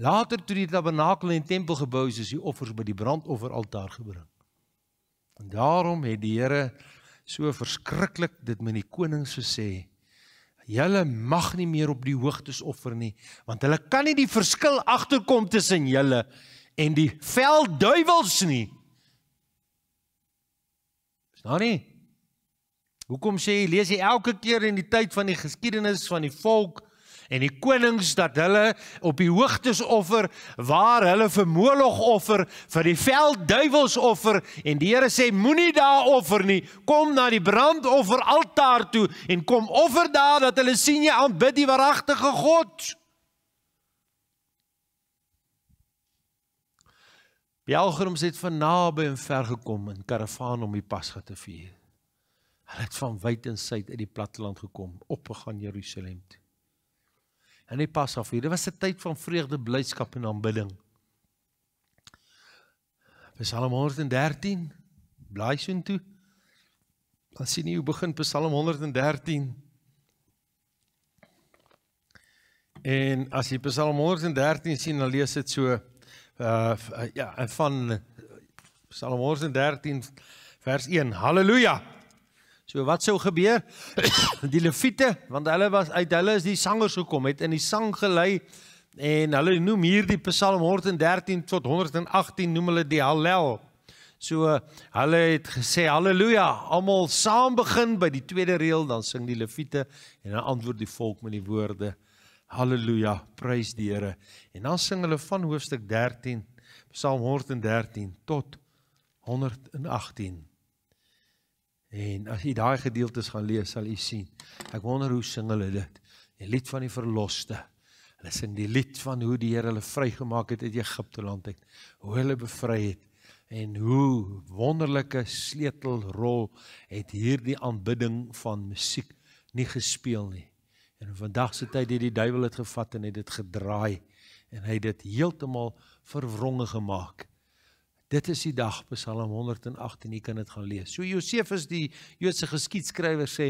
Later toe die tabernakel en tempel gebou is, is die offers by die brandoffer altaar gebring. En daarom het die Here so verskriklik dit met die konings gesê: "Julle mag nie meer op die hoogtes offer nie, want hulle kan nie die verskil agterkom tussen julle en die velduiwels nie." Is daar nie? Hoekom sê jy lees jy elke keer in die tyd van die geskiedenis van die volk en die konings dat hulle op die hoogtes offer waar hulle vir Moloch offer vir die velduiwels offer en die Here sê moenie daar offer nie kom na die brandofferaltaar toe en kom offer daar dat hulle sien jy aanbid die waaragtige God. Pelgrims het van naby en ver gekom in karavaan om die Pasga te vier. Hulle het van wyd en suid uit die platteland gekom, opgegaan Jerusalem toe. En die Pasga vier, dit was 'n tyd van vreugde, blydskap en aanbidding. Psalm 113, blaai so intoe. Dan sien jy hoe begin Psalm 113. En as jy Psalm 113 sien, dan lees dit so uh ja, en van eh, Psalm 13 vers 1. Halleluja. So wat sou gebeur? *coughs* Die leviete, want hulle was uit hulle is die sangers gekom het in die sang gelei en hulle noem hierdie Psalm 13 tot 118 noem hulle die hallel. So hulle het gesê haleluja, almal saam begin by die tweede reël, dan sing die leviete en dan antwoord die volk met die woorde. Uh Halleluja, prys die Here. En dan sing hulle van hoofstuk 13, Psalm 113 tot 118. En as jy daai gedeeltes gaan lees, sal jy sien. Ek wonder hoe sing hulle dit? Die lied van die verloste. Hulle sing die lied van hoe die Here hulle vrygemaak het uit Egipte land uit. Hoe hulle bevry het en hoe wonderlike sleutelrol het hierdie aanbidding van musiek nie gespeel nie. En vandag se tyd het die duiwel dit gevat en het dit gedraai en hy het dit heeltemal verwronge gemaak. Dit is die dag Psalm 108 en jy kan dit gaan lees. So Josefus die Joodse geskiedskrywer sê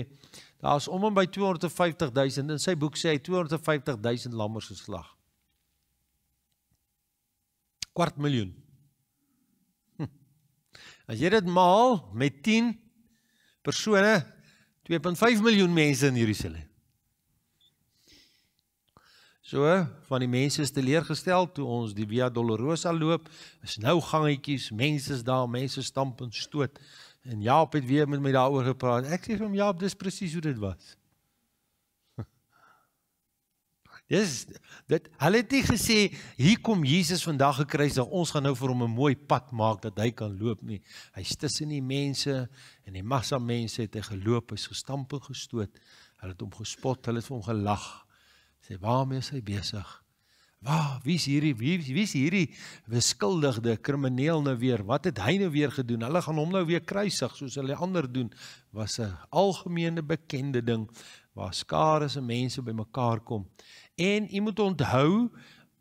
daar is om en by 250000 in sy boek sê hy 250000 lammers geslag. kwart miljoen. Hm. As jy dit maal met 10 persone 2.5 miljoen mense in Jerusalem. So van die mense is teleurgestel toe ons die Via Dolorosa loop, is nou gangetjies, mense is daar, mense stamp en stoot. En Jaap het weer met my daaroor gepraat. Ek sê vir hom Jaap, dis presies hoe dit was. *laughs* Dis dit hulle het nie gesê hier kom Jesus vandag gekruisig, ons gaan nou vir hom 'n mooi pad maak dat hy kan loop nie. Hy's tussen die mense en die massa mense het hy geloop, hy's gestamp en gestoot. Hulle het hom gespot, hulle het vir hom gelag sê waarmee is hy besig? Waar wie's hierdie wie wie's hierdie beskuldigde krimineel nou weer? Wat het hy nou weer gedoen? Hulle gaan hom nou weer kruisig soos hulle ander doen. Was 'n algemene bekende ding waar skare se mense bymekaar kom. En u moet onthou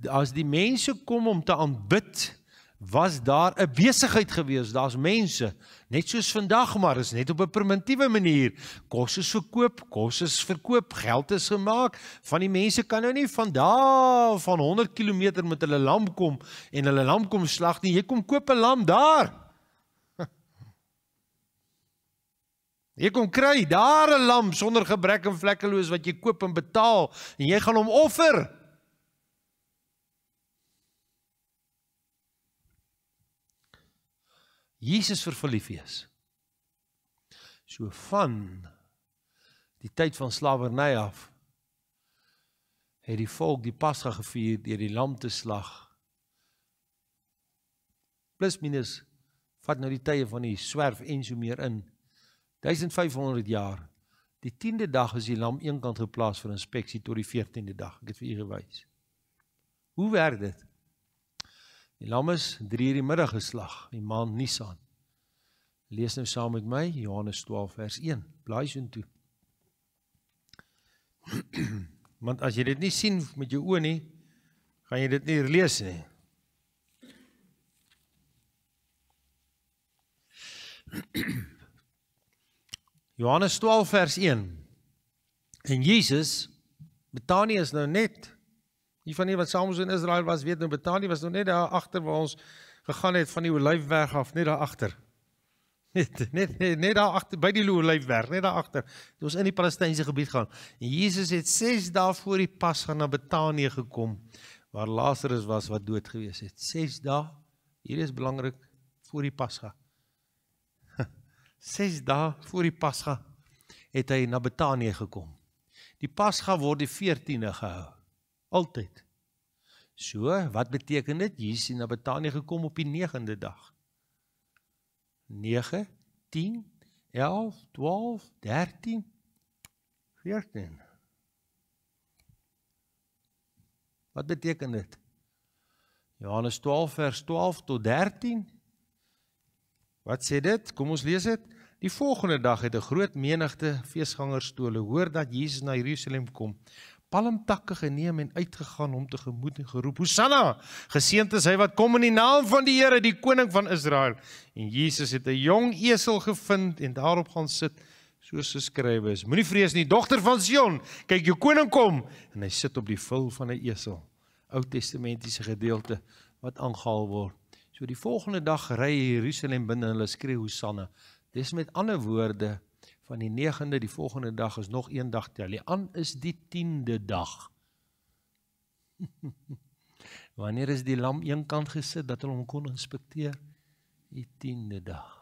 as die mense kom om te aanbid, was daar 'n besigheid gewees. Daar's mense, net soos vandag maar, is net op 'n primitiewe manier. Kos is verkoop, kos is verkoop, geld is gemaak. Van die mense kan nou nie van daar van 100 km met hulle lam kom en hulle lam kom slag nie. Jy kom koop 'n lam daar. *laughs* Jy kom kry daar 'n lam sonder gebrek en vlekkeloos wat jy koop en betaal en jy gaan hom offer. Jesus vir Filippus. So van die tyd van slawerny af het die volk die Pasga gevier deur die lam te slag. Plus minus vat nou die tye van die swerf en so meer in. 1500 jaar. Die 10de dag is die lam eenkant geplaas vir inspeksie tot die 14de dag. Ek het vir u gewys. Hoe werk dit? Die lam is 3:00 in die middag geslag, die maan Nisan. Lees nou saam met my Johannes 12 vers 1. Blaai so intoe. *clears throat* Want as jy dit nie sien met jou oë nie, gaan jy dit nie lees nie. *clears throat* Johannes 12 vers 1. En Jesus Betanië is nou net Die van nie wat saam so in Israel was, weet nou Betanië was nog net daar agter waar ons gegaan het van die olyfberg af, net daar agter. Net net net, net daar agter by die olyfberg, net daar agter. Toe ons in die Palestynse gebied gaan. En Jesus het 6 dae voor die Pasga na Betanië gekom waar Lazarus was wat dood gewees het. 6 dae. Hier is belangrik voor die Pasga. 6 *laughs* dae voor die Pasga het hy na Betanië gekom. Die Pasga word die 14e gehou altyd. So, wat beteken dit? Jesus het na Betanië gekom op die 9de dag. 9:10:11:12:13:14 Wat beteken dit? Johannes 12 vers 12 tot 13 Wat sê dit? Kom ons lees dit. Die volgende dag het 'n groot menigte feesgangers toe hulle hoor dat Jesus na Jerusalem kom palmtakke geneem en uitgegaan om te gemoed en geroep Hosanna geseënd is hy wat kom in die naam van die Here die koning van Israel en Jesus het 'n jong esel gevind en daarop gaan sit soos geskrywe is Moenie vrees nie dogter van Sion kyk jou koning kom en hy sit op die vul van 'n esel Ou Testamentiese gedeelte wat aangehaal word So die volgende dag ry Jerusalem binne hulle skree Hosanna Dis met ander woorde van die 9de die volgende dag is nog een dag tel. Die aan is die 10de dag. *laughs* Wanneer is die lam eenkant gesit dat hulle hom kon inspekteer? Die 10de dag.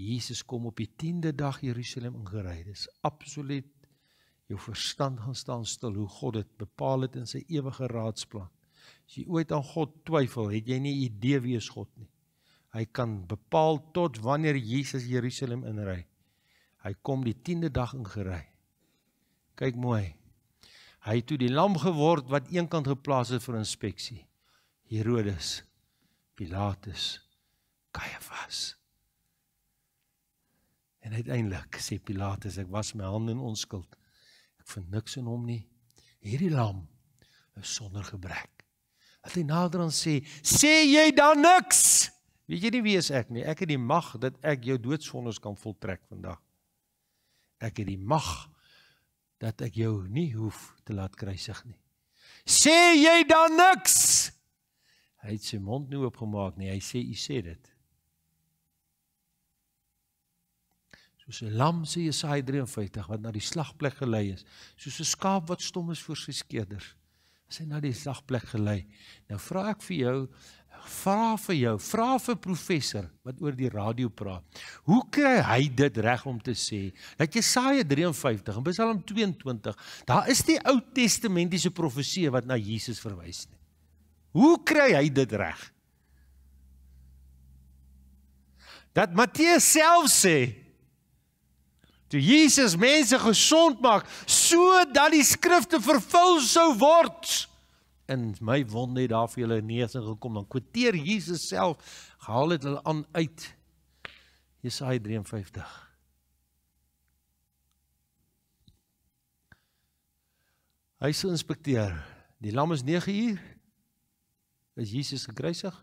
Jesus kom op die 10de dag Jerusalem ingery. Dis absoluut jou verstand gaan staan stil hoe God dit bepaal het in sy ewige raadsplan. As jy ooit aan God twyfel, het jy nie idee wie is God nie. Hy kan bepaal tot wanneer Jesus Jerusalem inry. Hy kom die 10de dag ingery. Kyk mooi. Hy het toe die lam geword wat eenkant geplaas is vir inspeksie. Herodes, Pilatus, Caiaphas. En uiteindelik sê Pilatus ek was my hande in onskuld. Ek vind niks in hom nie. Hierdie lam is sonder gebrek. Wat hy nader aan sê, sê jy dan niks? Weet jy nie wie ek nie. Ek het die mag dat ek jou doodsvonnis kan voltrek vandag ek het die mag dat ek jou nie hoef te laat kruisig nie. Sê jy dan niks? Hy het sy mond nie oopgemaak nie. Hy sê u sê dit. Soos 'n lam sê Jesaja 53 wat na die slagplek gelei is, soos 'n skaap wat stom is voor sy skeerders, as hy na die slagplek gelei. Nou vra ek vir jou, vra vir jou, vra vir professor wat oor die radio praat. Hoe kry hy dit reg om te sê dat Jesaja 53 en Psalm 22, daar is nie Ou Testamentiese profeseë wat na Jesus verwys nie. Hoe kry hy dit reg? Dat Matteus self sê toe Jesus mense gesond maak sodat die skrifte vervul sou word. So in my wond net daar vir julle genesing gekom dan kwoteer Jesus self gehaal het hulle aan uit Jesaja 53 Hy se inspekteer die lam is 9 uur is Jesus gekruisig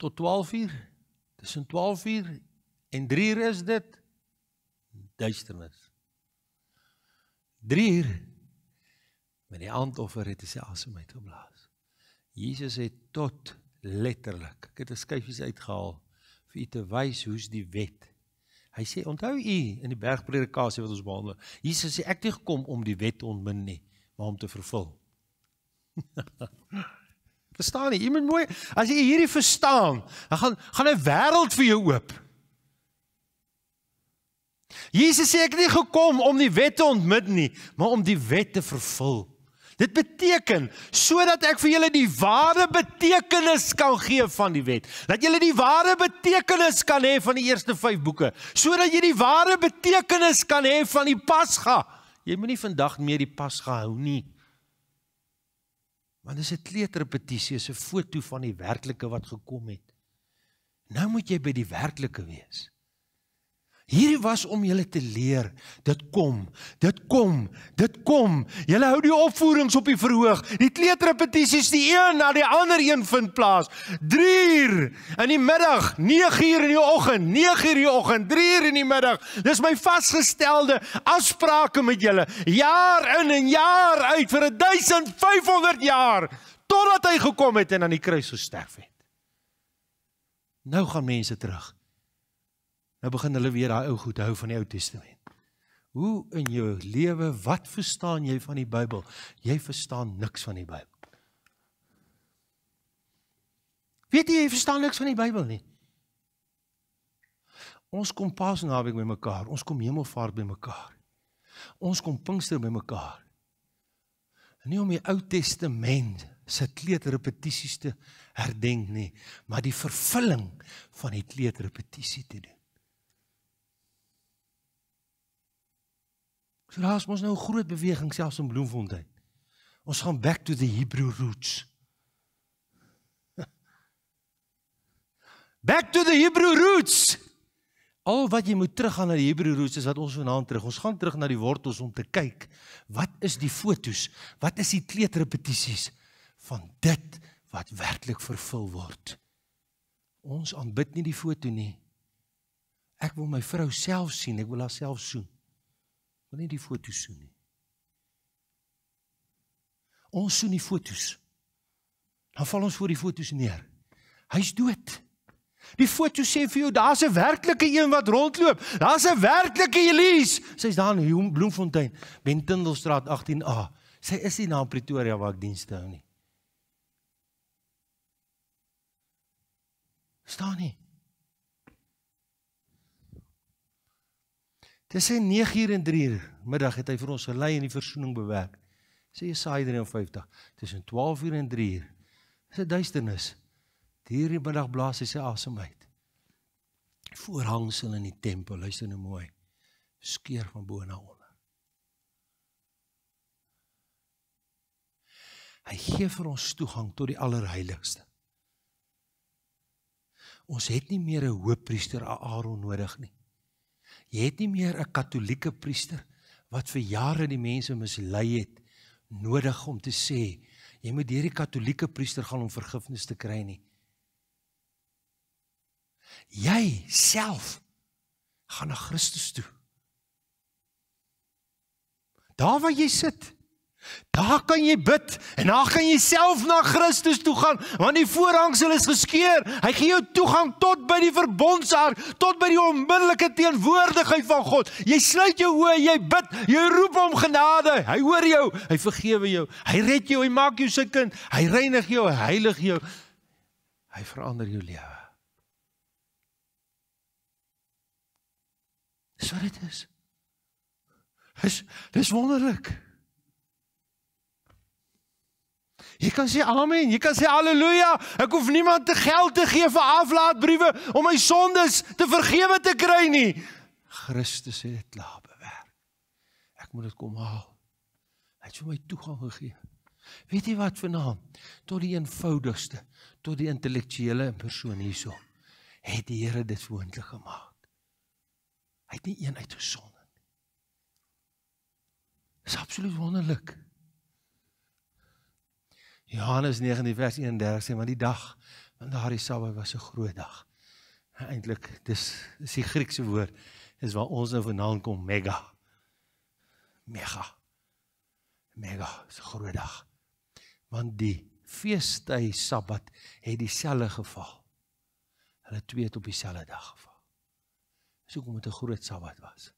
tot 12 uur tussen 12 uur en 3 uur is dit duisternis 3 uur met die handoffer het hy sy asem uitgeblaas. Jesus het tot letterlik. Ek het 'n skyfies uitgehaal vir u te wys hoe's die wet. Hy sê onthou u in die bergpredikasie wat ons behandel. Jesus sê ek het nie gekom om die wet te ontmin nie, maar om te vervul. *laughs* verstaan jy? Iemand mooi, as jy hierdie verstaan, dan gaan gaan 'n wêreld vir jou oop. Jesus sê ek het nie gekom om die wet te ontmin nie, maar om die wet te vervul. Dit beteken sodat ek vir julle die ware betekenis kan gee van die wet. Dat julle die ware betekenis kan hê van die eerste 5 boeke, sodat jy die ware betekenis kan hê van die Pasga. Jy moenie vandag meer die Pasga hou nie. Want dit is 'n kleuterrepetisie, 'n foto van die werklike wat gekom het. Nou moet jy by die werklike wees. Hierdie was om julle te leer, dit kom, dit kom, dit kom. Julle hou die opvoerings op die verhoog. Die kleuterrepetisies die een na die ander een vind plaas. 3 uur in die middag, 9 uur in die oggend, 9 uur in die oggend, 3 uur in die middag. Dis my vasgestelde afsprake met julle. Jaar in en jaar uit vir 1500 jaar totdat hy gekom het en aan die kruis gesterf het. Nou gaan mense terug. Nou begin hulle weer daai ou goed hou van die Ou Testament. Hoe in jou lewe, wat verstaan jy van die Bybel? Jy verstaan niks van die Bybel. Weet jy jy verstaan niks van die Bybel nie. Ons kom Paasnaweek by mekaar, ons kom Hemelvaart by mekaar. Ons kom Pinkster by mekaar. Nie om die Ou Testament se kleuterrepetisies te herdenk nie, maar die vervulling van die kleuterrepetisie te doen. So daar's mos nou 'n groot beweging selfs in Bloemfontein. Ons gaan back to the Hebrew roots. *laughs* Back to the Hebrew roots. Al wat jy moet teruggaan na die Hebrew roots is wat ons vanaand terug. Ons gaan terug na die wortels om te kyk wat is die fotos? Wat is die kleuterrepetisies van dit wat werklik vervul word? Ons aanbid nie die foto nie. Ek wil my vrou self sien, ek wil haar self soen wil nie die fotos sien nie. Ons sien die fotos. Dan val ons voor die fotos neer. Hy's dood. Die foto sê vir jou daar's 'n werklike een wat rondloop. Daar's 'n werklike Elise. Sy's daar in Bloemfontein, Bentindelstraat 18A. Sy is nie na Pretoria waar ek dienste hou nie. staan nie. Tussen 9 uur en 3 uur middag het hy vir ons gelei en die versoening bewerk. Sê Jesaja 53, tussen 12 uur en 3 uur is dit duisternis. Deur die middag blaas hy sy asem uit. Voorhangsel in die tempel, luister nou mooi. Skeer van bo na onder. Hy gee vir ons toegang tot die allerheiligste. Ons het nie meer 'n hoofpriester Aaron nodig nie. Jy het nie meer 'n Katolieke priester wat vir jare die mense mislei het nodig om te sê jy moet deur die Katolieke priester gaan om vergifnis te kry nie. Jy self gaan na Christus toe. Daar waar jy sit, Daar kan jy bid en daar kan jy self na Christus toe gaan want die voorhangsel is geskeur. Hy gee jou toegang tot by die verbondsaar, tot by die onmiddellike teenwoordigheid van God. Jy sluit jou oë, jy bid, jy roep hom genade. Hy hoor jou, hy vergewe jou, hy red jou, hy maak jou sy kind, hy reinig jou, hy heilig jou. Hy verander jou lewe. Dis wat dit is. Dis dis wonderlik. Jy kan sê amen, jy kan sê haleluja. Ek hoef niemand te geld te gee vir aflaatbriewe om my sondes te vergewe te kry nie. Christus het dit laat bewerk. Ek moet dit kom haal. Hy het vir my toegang gegee. Weet jy wat vanaand? Tot die eenvoudigste, tot die intellektuele persoon hierso, het die Here dit moontlik gemaak. Hy het nie een uitgesonder nie. Dis absoluut wonderlik. Johannes 9 vers 31 sê want die dag van daardie Sabbat was 'n groot dag. Nou, Eintlik dis is die Griekse woord is waar ons nou vanaand kom mega. Mega. Mega, so groot dag. Want die feesdag Sabbat het dieselfde geval. Hulle twee het op dieselfde dag geval. Dis hoekom dit 'n groot Sabbat was.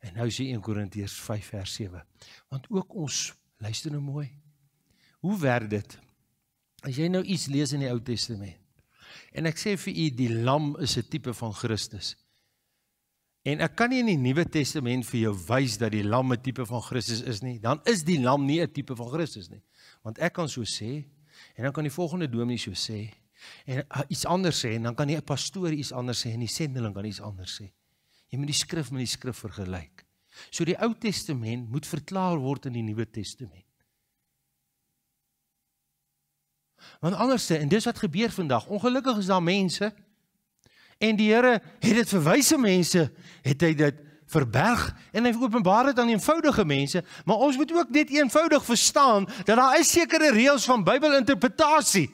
En nou sien 1 Korintiërs 5 vers 7. Want ook ons luister nou mooi Hoe werk dit? As jy nou iets lees in die Ou Testament en ek sê vir u die lam is 'n tipe van Christus. En ek kan nie in die Nuwe Testament vir jou wys dat die lam 'n tipe van Christus is nie. Dan is die lam nie 'n tipe van Christus nie. Want ek kan so sê en dan kan die volgende dominee so sê en ah, iets anders sê en dan kan jy 'n pastoor iets anders sê en die sendeling kan iets anders sê. Jy moet die skrif met die skrif vergelyk. So die Ou Testament moet verklaar word in die Nuwe Testament. Want anders sê en dis wat gebeur vandag. Ongelukkig is daar mense en die Here het dit vir wyse mense het hy dit verberg en hy openbaar dit aan eenvoudige mense, maar ons moet ook net eenvoudig verstaan dat daar is sekere reëls van Bybelinterpretasie.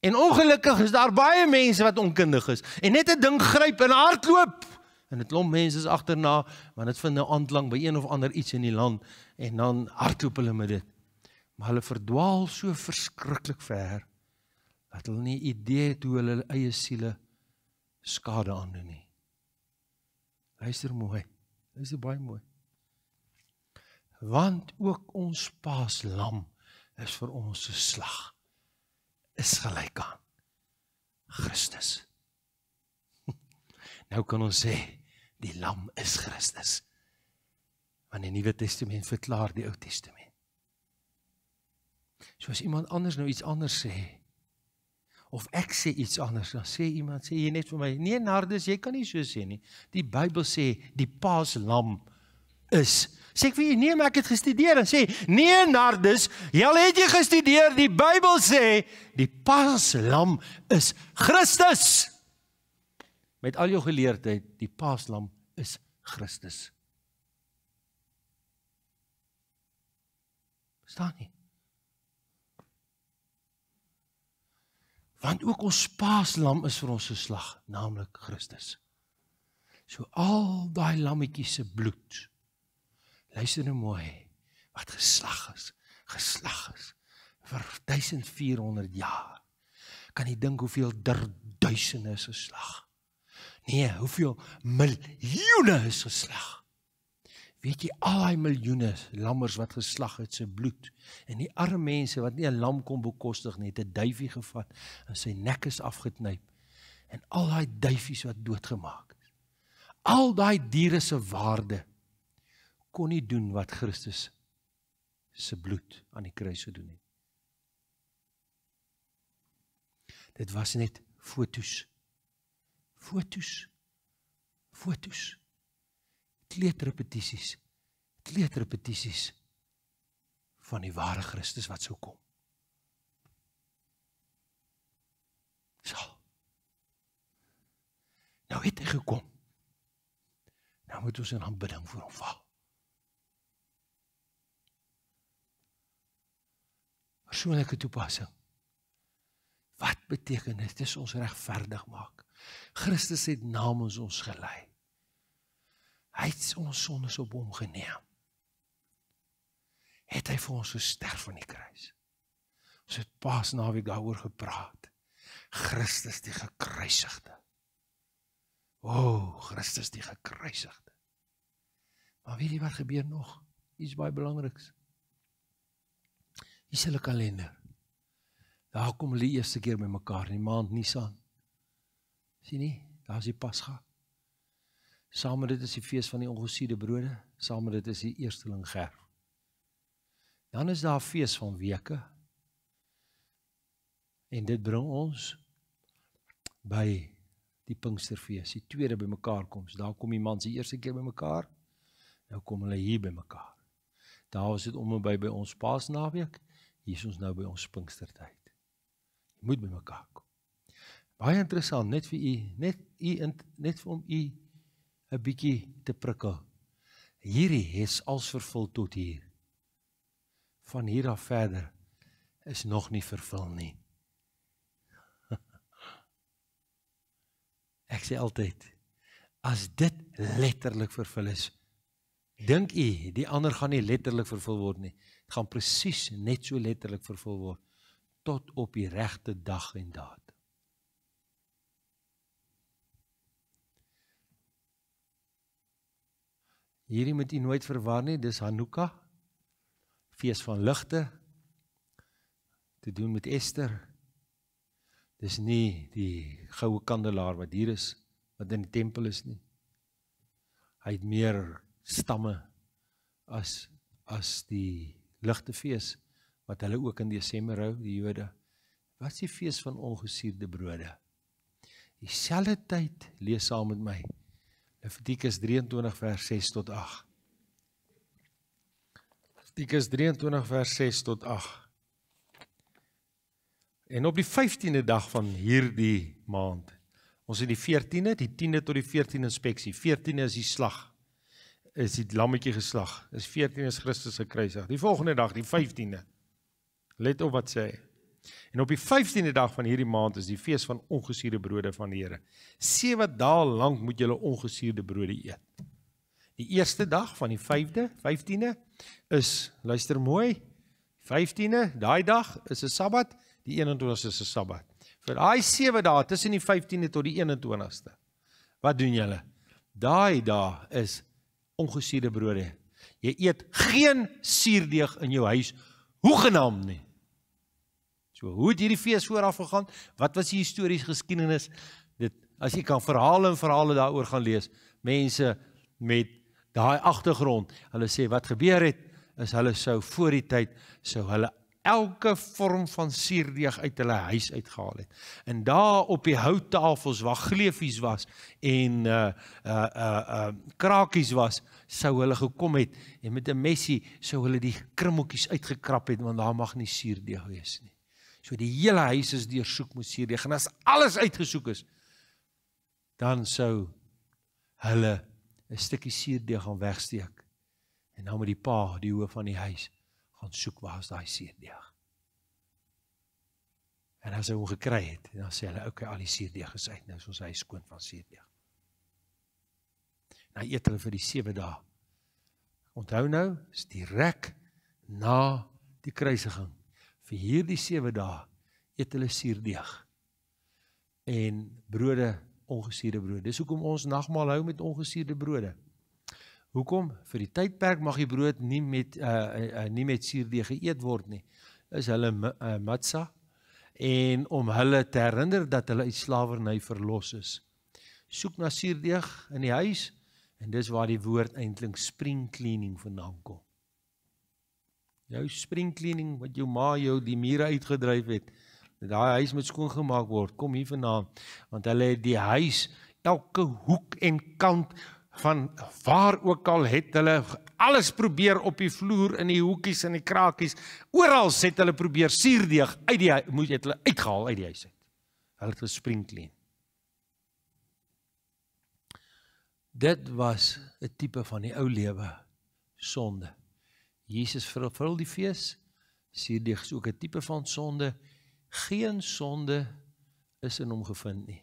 En ongelukkig is daar baie mense wat onkundig is en net 'n ding gryp en hardloop en 'n klomp mense is agterna want dit vind nou aandlang by een of ander iets in die land en dan hardloop hulle met dit maar hulle verdwaal so verskriklik ver dat hulle nie idee het hoe hulle eie siele skade aan doen nie. Luister mooi. Dis baie mooi. Want ook ons paaslam is vir ons se slag is gelyk aan Christus. *laughs* Nou kan ons sê die lam is Christus. Want die Nuwe Testament verklaar die Ou Testament So as iemand anders nou iets anders sê of ek sê iets anders, dan sê iemand sê jy net vir my, nee Nardus, jy kan nie so sê nie. Die Bybel sê die paaslam is. Sê ek vir jy, nee, maar ek het gestudeer en sê nee Nardus, jy al het jy gestudeer, die Bybel sê die paaslam is Christus. Met al jou geleerdheid, die paaslam is Christus. staan nie. want ook ons paaslam is vir ons geslag, naamlik Christus. So al daai lammetjies se bloed. Luister nou mooi, wat geslag is, geslag is vir 1400 jaar. Kan jy dink hoeveel duisende is geslag? Nee, hoeveel miljoene is geslag? weet jy al daai miljoene lammers wat geslag het se bloed en die arme mense wat nie 'n lam kon bekostig nie het 'n duifie gevat en sy nek is afgetnyp en al daai duifies wat doodgemaak is al daai diere se waarde kon nie doen wat Christus se bloed aan die kruis gedoen het dit was net fotos fotos fotos kleuterrepetisies kleuterrepetisies van die ware Christus wat sou kom. So. Nou het hy gekom. Nou moet ons in aanbidding vir hom val. Persoonlike toepassing. Wat beteken dit? Dis ons regverdig maak. Christus het namens ons gelei. Hy het ons sondes op hom geneem. Het hy vir ons gesterf aan die kruis. Ons het pas naweek daaroor gepraat. Christus die gekruisigde. O, oh, Christus die gekruisigde. Maar weet jy wat gebeur nog? Iets baie belangriks. Hier is hulle kalender. Daar kom hulle eerste keer bymekaar in die maand Nisan. sien nie? Daar's die Pasga. Saam met dit is die fees van die ongesiede brode, saam met dit is die eersteling gerf. Dan is daar fees van weke. En dit bring ons by die Pinksterfees, die tweede bymekaarkoms. Daar kom die mans die eerste keer bymekaar. Nou kom hulle hier bymekaar. Daar was dit om en by by ons Paasnaweek. Hier is ons nou by ons Pinkstertyd. Jy moet bymekaar kom. Baie interessant net vir u, net u net vir om u 'n bietjie te prikkel. Hierdie is als vervul tot hier. Van hier af verder is nog nie vervul nie. *laughs* Ek sê altyd as dit letterlik vervul is, dink u die ander gaan nie letterlik vervul word nie. Dit gaan presies net so letterlik vervul word tot op die regte dag en daad. Hierdie moet u nooit verwar nie, dis Hanuka. Fees van ligte. Te doen met Ester. Dis nie die goue kandelaar wat hier is wat in die tempel is nie. Hy het meer stamme as as die ligtefees wat hulle ook in Desember hou, die Jode. Wat is die fees van ongesuurde brode? Dieselfde tyd lees saam met my Levitikus 23 vers 6 tot 8. Levitikus 23 vers 6 tot 8. En op die 15de dag van hierdie maand. Ons het die 14de, die 10de tot die 14de inspeksie. 14de is die slag. Is die lammetjie geslag. Is 14 is Christus gekruisig. Die volgende dag, die 15de. Let op wat sê hy. En op die 15de dag van hierdie maand is die fees van ongesuurde brode van die Here. 7 dae lank moet julle ongesuurde brode eet. Die eerste dag van die 5de, 15de is luister mooi. 15de, daai dag is 'n Sabbat, die 21ste is 'n Sabbat. Vir daai 7 dae tussen die 15de tot die 21ste. Wat doen julle? Daai dag is ongesuurde brode. Jy eet geen suurdeeg in jou huis hoegenaamd nie. So hoe het hierdie fees vooraf gegaan? Wat was die historiese geskiedenis? Dit as jy kan verhale en verhale daaroor gaan lees, mense met daai agtergrond, hulle sê wat gebeur het is hulle sou voor die tyd sou hulle elke vorm van suurdeeg uit hulle huis uitgehaal het. En daar op die houttafels waar gleefies was en uh uh uh, uh krakies was, sou hulle gekom het en met 'n messie sou hulle die krummeltjies uitgekrap het want daar mag nie suurdeeg wees nie. So die hele huis is deursoek moes hierdie gaan as alles uitgesoek is dan sou hulle 'n stukkie seerdeeg gaan wegsteek en nou met die pa die hoof van die huis gaan soek waar is daai seerdeeg en as hy hom gekry het dan sê hulle okay al die seerdeeg is uit nou is ons huis skoon van seerdeeg nou eet hulle vir die sewe dae onthou nou is direk na die kruisiging vir hierdie 7 dae eet hulle suurdeeg en brode ongesuurde brood. Dis hoekom ons nagmaal hou met ongesuurde brode. Hoekom? Vir die tydperk mag die brood nie met uh, uh, nie met suurdeeg geëet word nie. Is hulle uh, matsa en om hulle te herinner dat hulle uit slawerny verlos is. Soek na suurdeeg in die huis en dis waar die woord eintlik spring cleaning vandaan kom jou spring cleaning wat jou ma jou die mure uitgedryf het dat daai huis moet skoongemaak word kom hier vanaand want hulle het die huis elke hoek en kant van waar ook al het hulle alles probeer op die vloer in die hoekies en die krakies oral het hulle probeer suurdeeg uit die moet het hulle uitgehaal uit die huis uit hulle het gespring clean dit was 'n tipe van die ou lewe sonde Jesus vervul die fees. Suurdeeg is ook 'n tipe van sonde. Geen sonde is in hom gevind nie.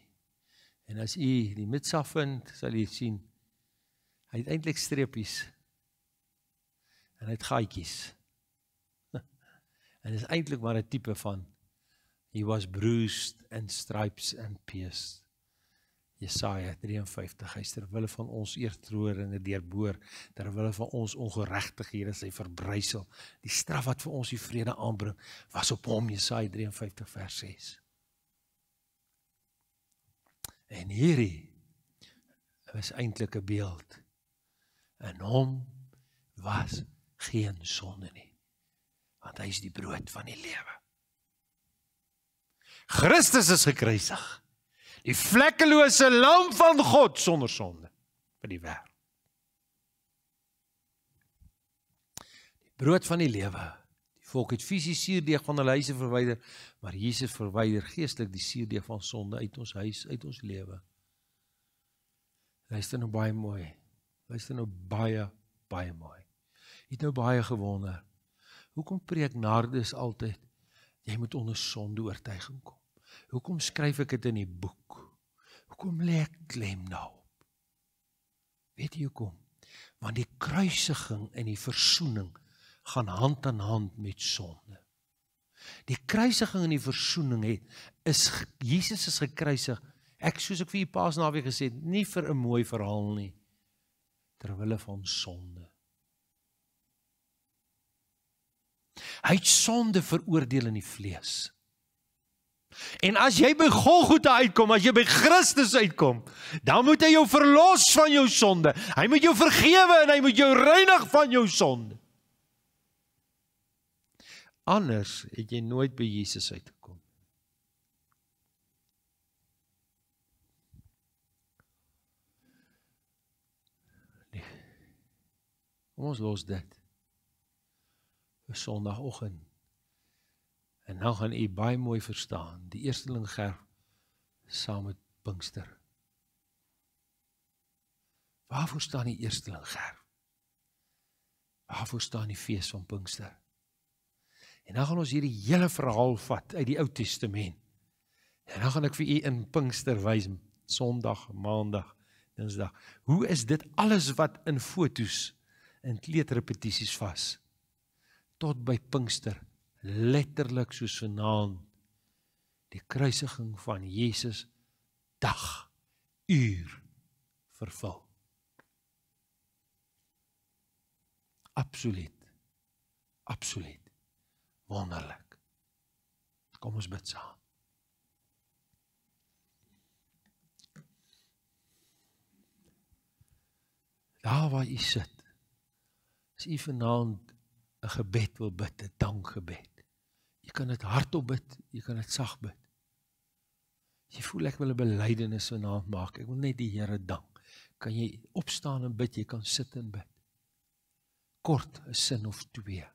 En as u die mitsa vind, sal u sien hy het eintlik streepies en hy het gaatjies. *laughs* en dit is eintlik maar 'n tipe van he was bruised and stripes and pierced. Jesaja 53 hy sterwille van ons eertroeringe deurboor terwyl van ons ongeregtighede sy verbrysel die straf wat vir ons die vrede aanbring was op hom Jesaja 53 vers 6 En hierdie is eintlik 'n beeld en hom was geen sonde nie want hy is die brood van die lewe Christus is gekruisig die vlekkelose lam van God sonder sonde vir die wêreld. Die brood van die lewe. Die volk het fisies suurdeeg van hulle huise verwyder, maar Jesus verwyder geestelik die suurdeeg van sonde uit ons huis, uit ons lewe. Luister nou baie mooi. Luister nou baie baie mooi. Jy het nou baie gewonder. Hoekom preek Nardus altyd jy moet onder sonde oortuiging kom? Hoekom skryf ek dit in die boek? Hoekom lê ek klem daarop? Nou. Weet jy hoekom? Want die kruisiging en die verzoening gaan hand aan hand met sonde. Die kruisiging en die verzoening het is Jesus is gekruisig. Ek soos ek vir julle Paasnaweek gesê het, nie vir 'n mooi verhaal nie ter wille van sonde. Hy het sonde veroordeel in die vlees. En as jy by Golgotha uitkom, as jy by Christus uitkom, dan moet hy jou verlos van jou sonde. Hy moet jou vergewe en hy moet jou reinig van jou sonde. Anders het jy nooit by Jesus uitgekom. Nee. Ons los dit. 'n Sondagoggend. En nou gaan u baie mooi verstaan, die eersteling gerf saam met Pinkster. Waarvoor staan die eersteling gerf? Waarvoor staan die fees van Pinkster? En nou gaan ons hierdie hele verhaal vat uit die Ou Testament. En nou gaan ek vir u in Pinkster wys Sondag, Maandag, Dinsdag. Hoe is dit alles wat in fotos en kleedrepetisies vas tot by Pinkster? letterlik soos vanaand die kruisiging van Jesus dag uur vervul. Absoluut. Absoluut. Wonderlik. Kom ons bid saam. Daar waar u sit. As u vanaand 'n gebed wil bid, 'n dankgebed. Jy kan dit hardop bid, jy kan dit sag bid. Jy voel ek wil 'n belydenis vanaand maak. Ek wil net die Here dank. Kan jy opstaan en bid? Jy kan sit en bid. Kort 'n sin of twee.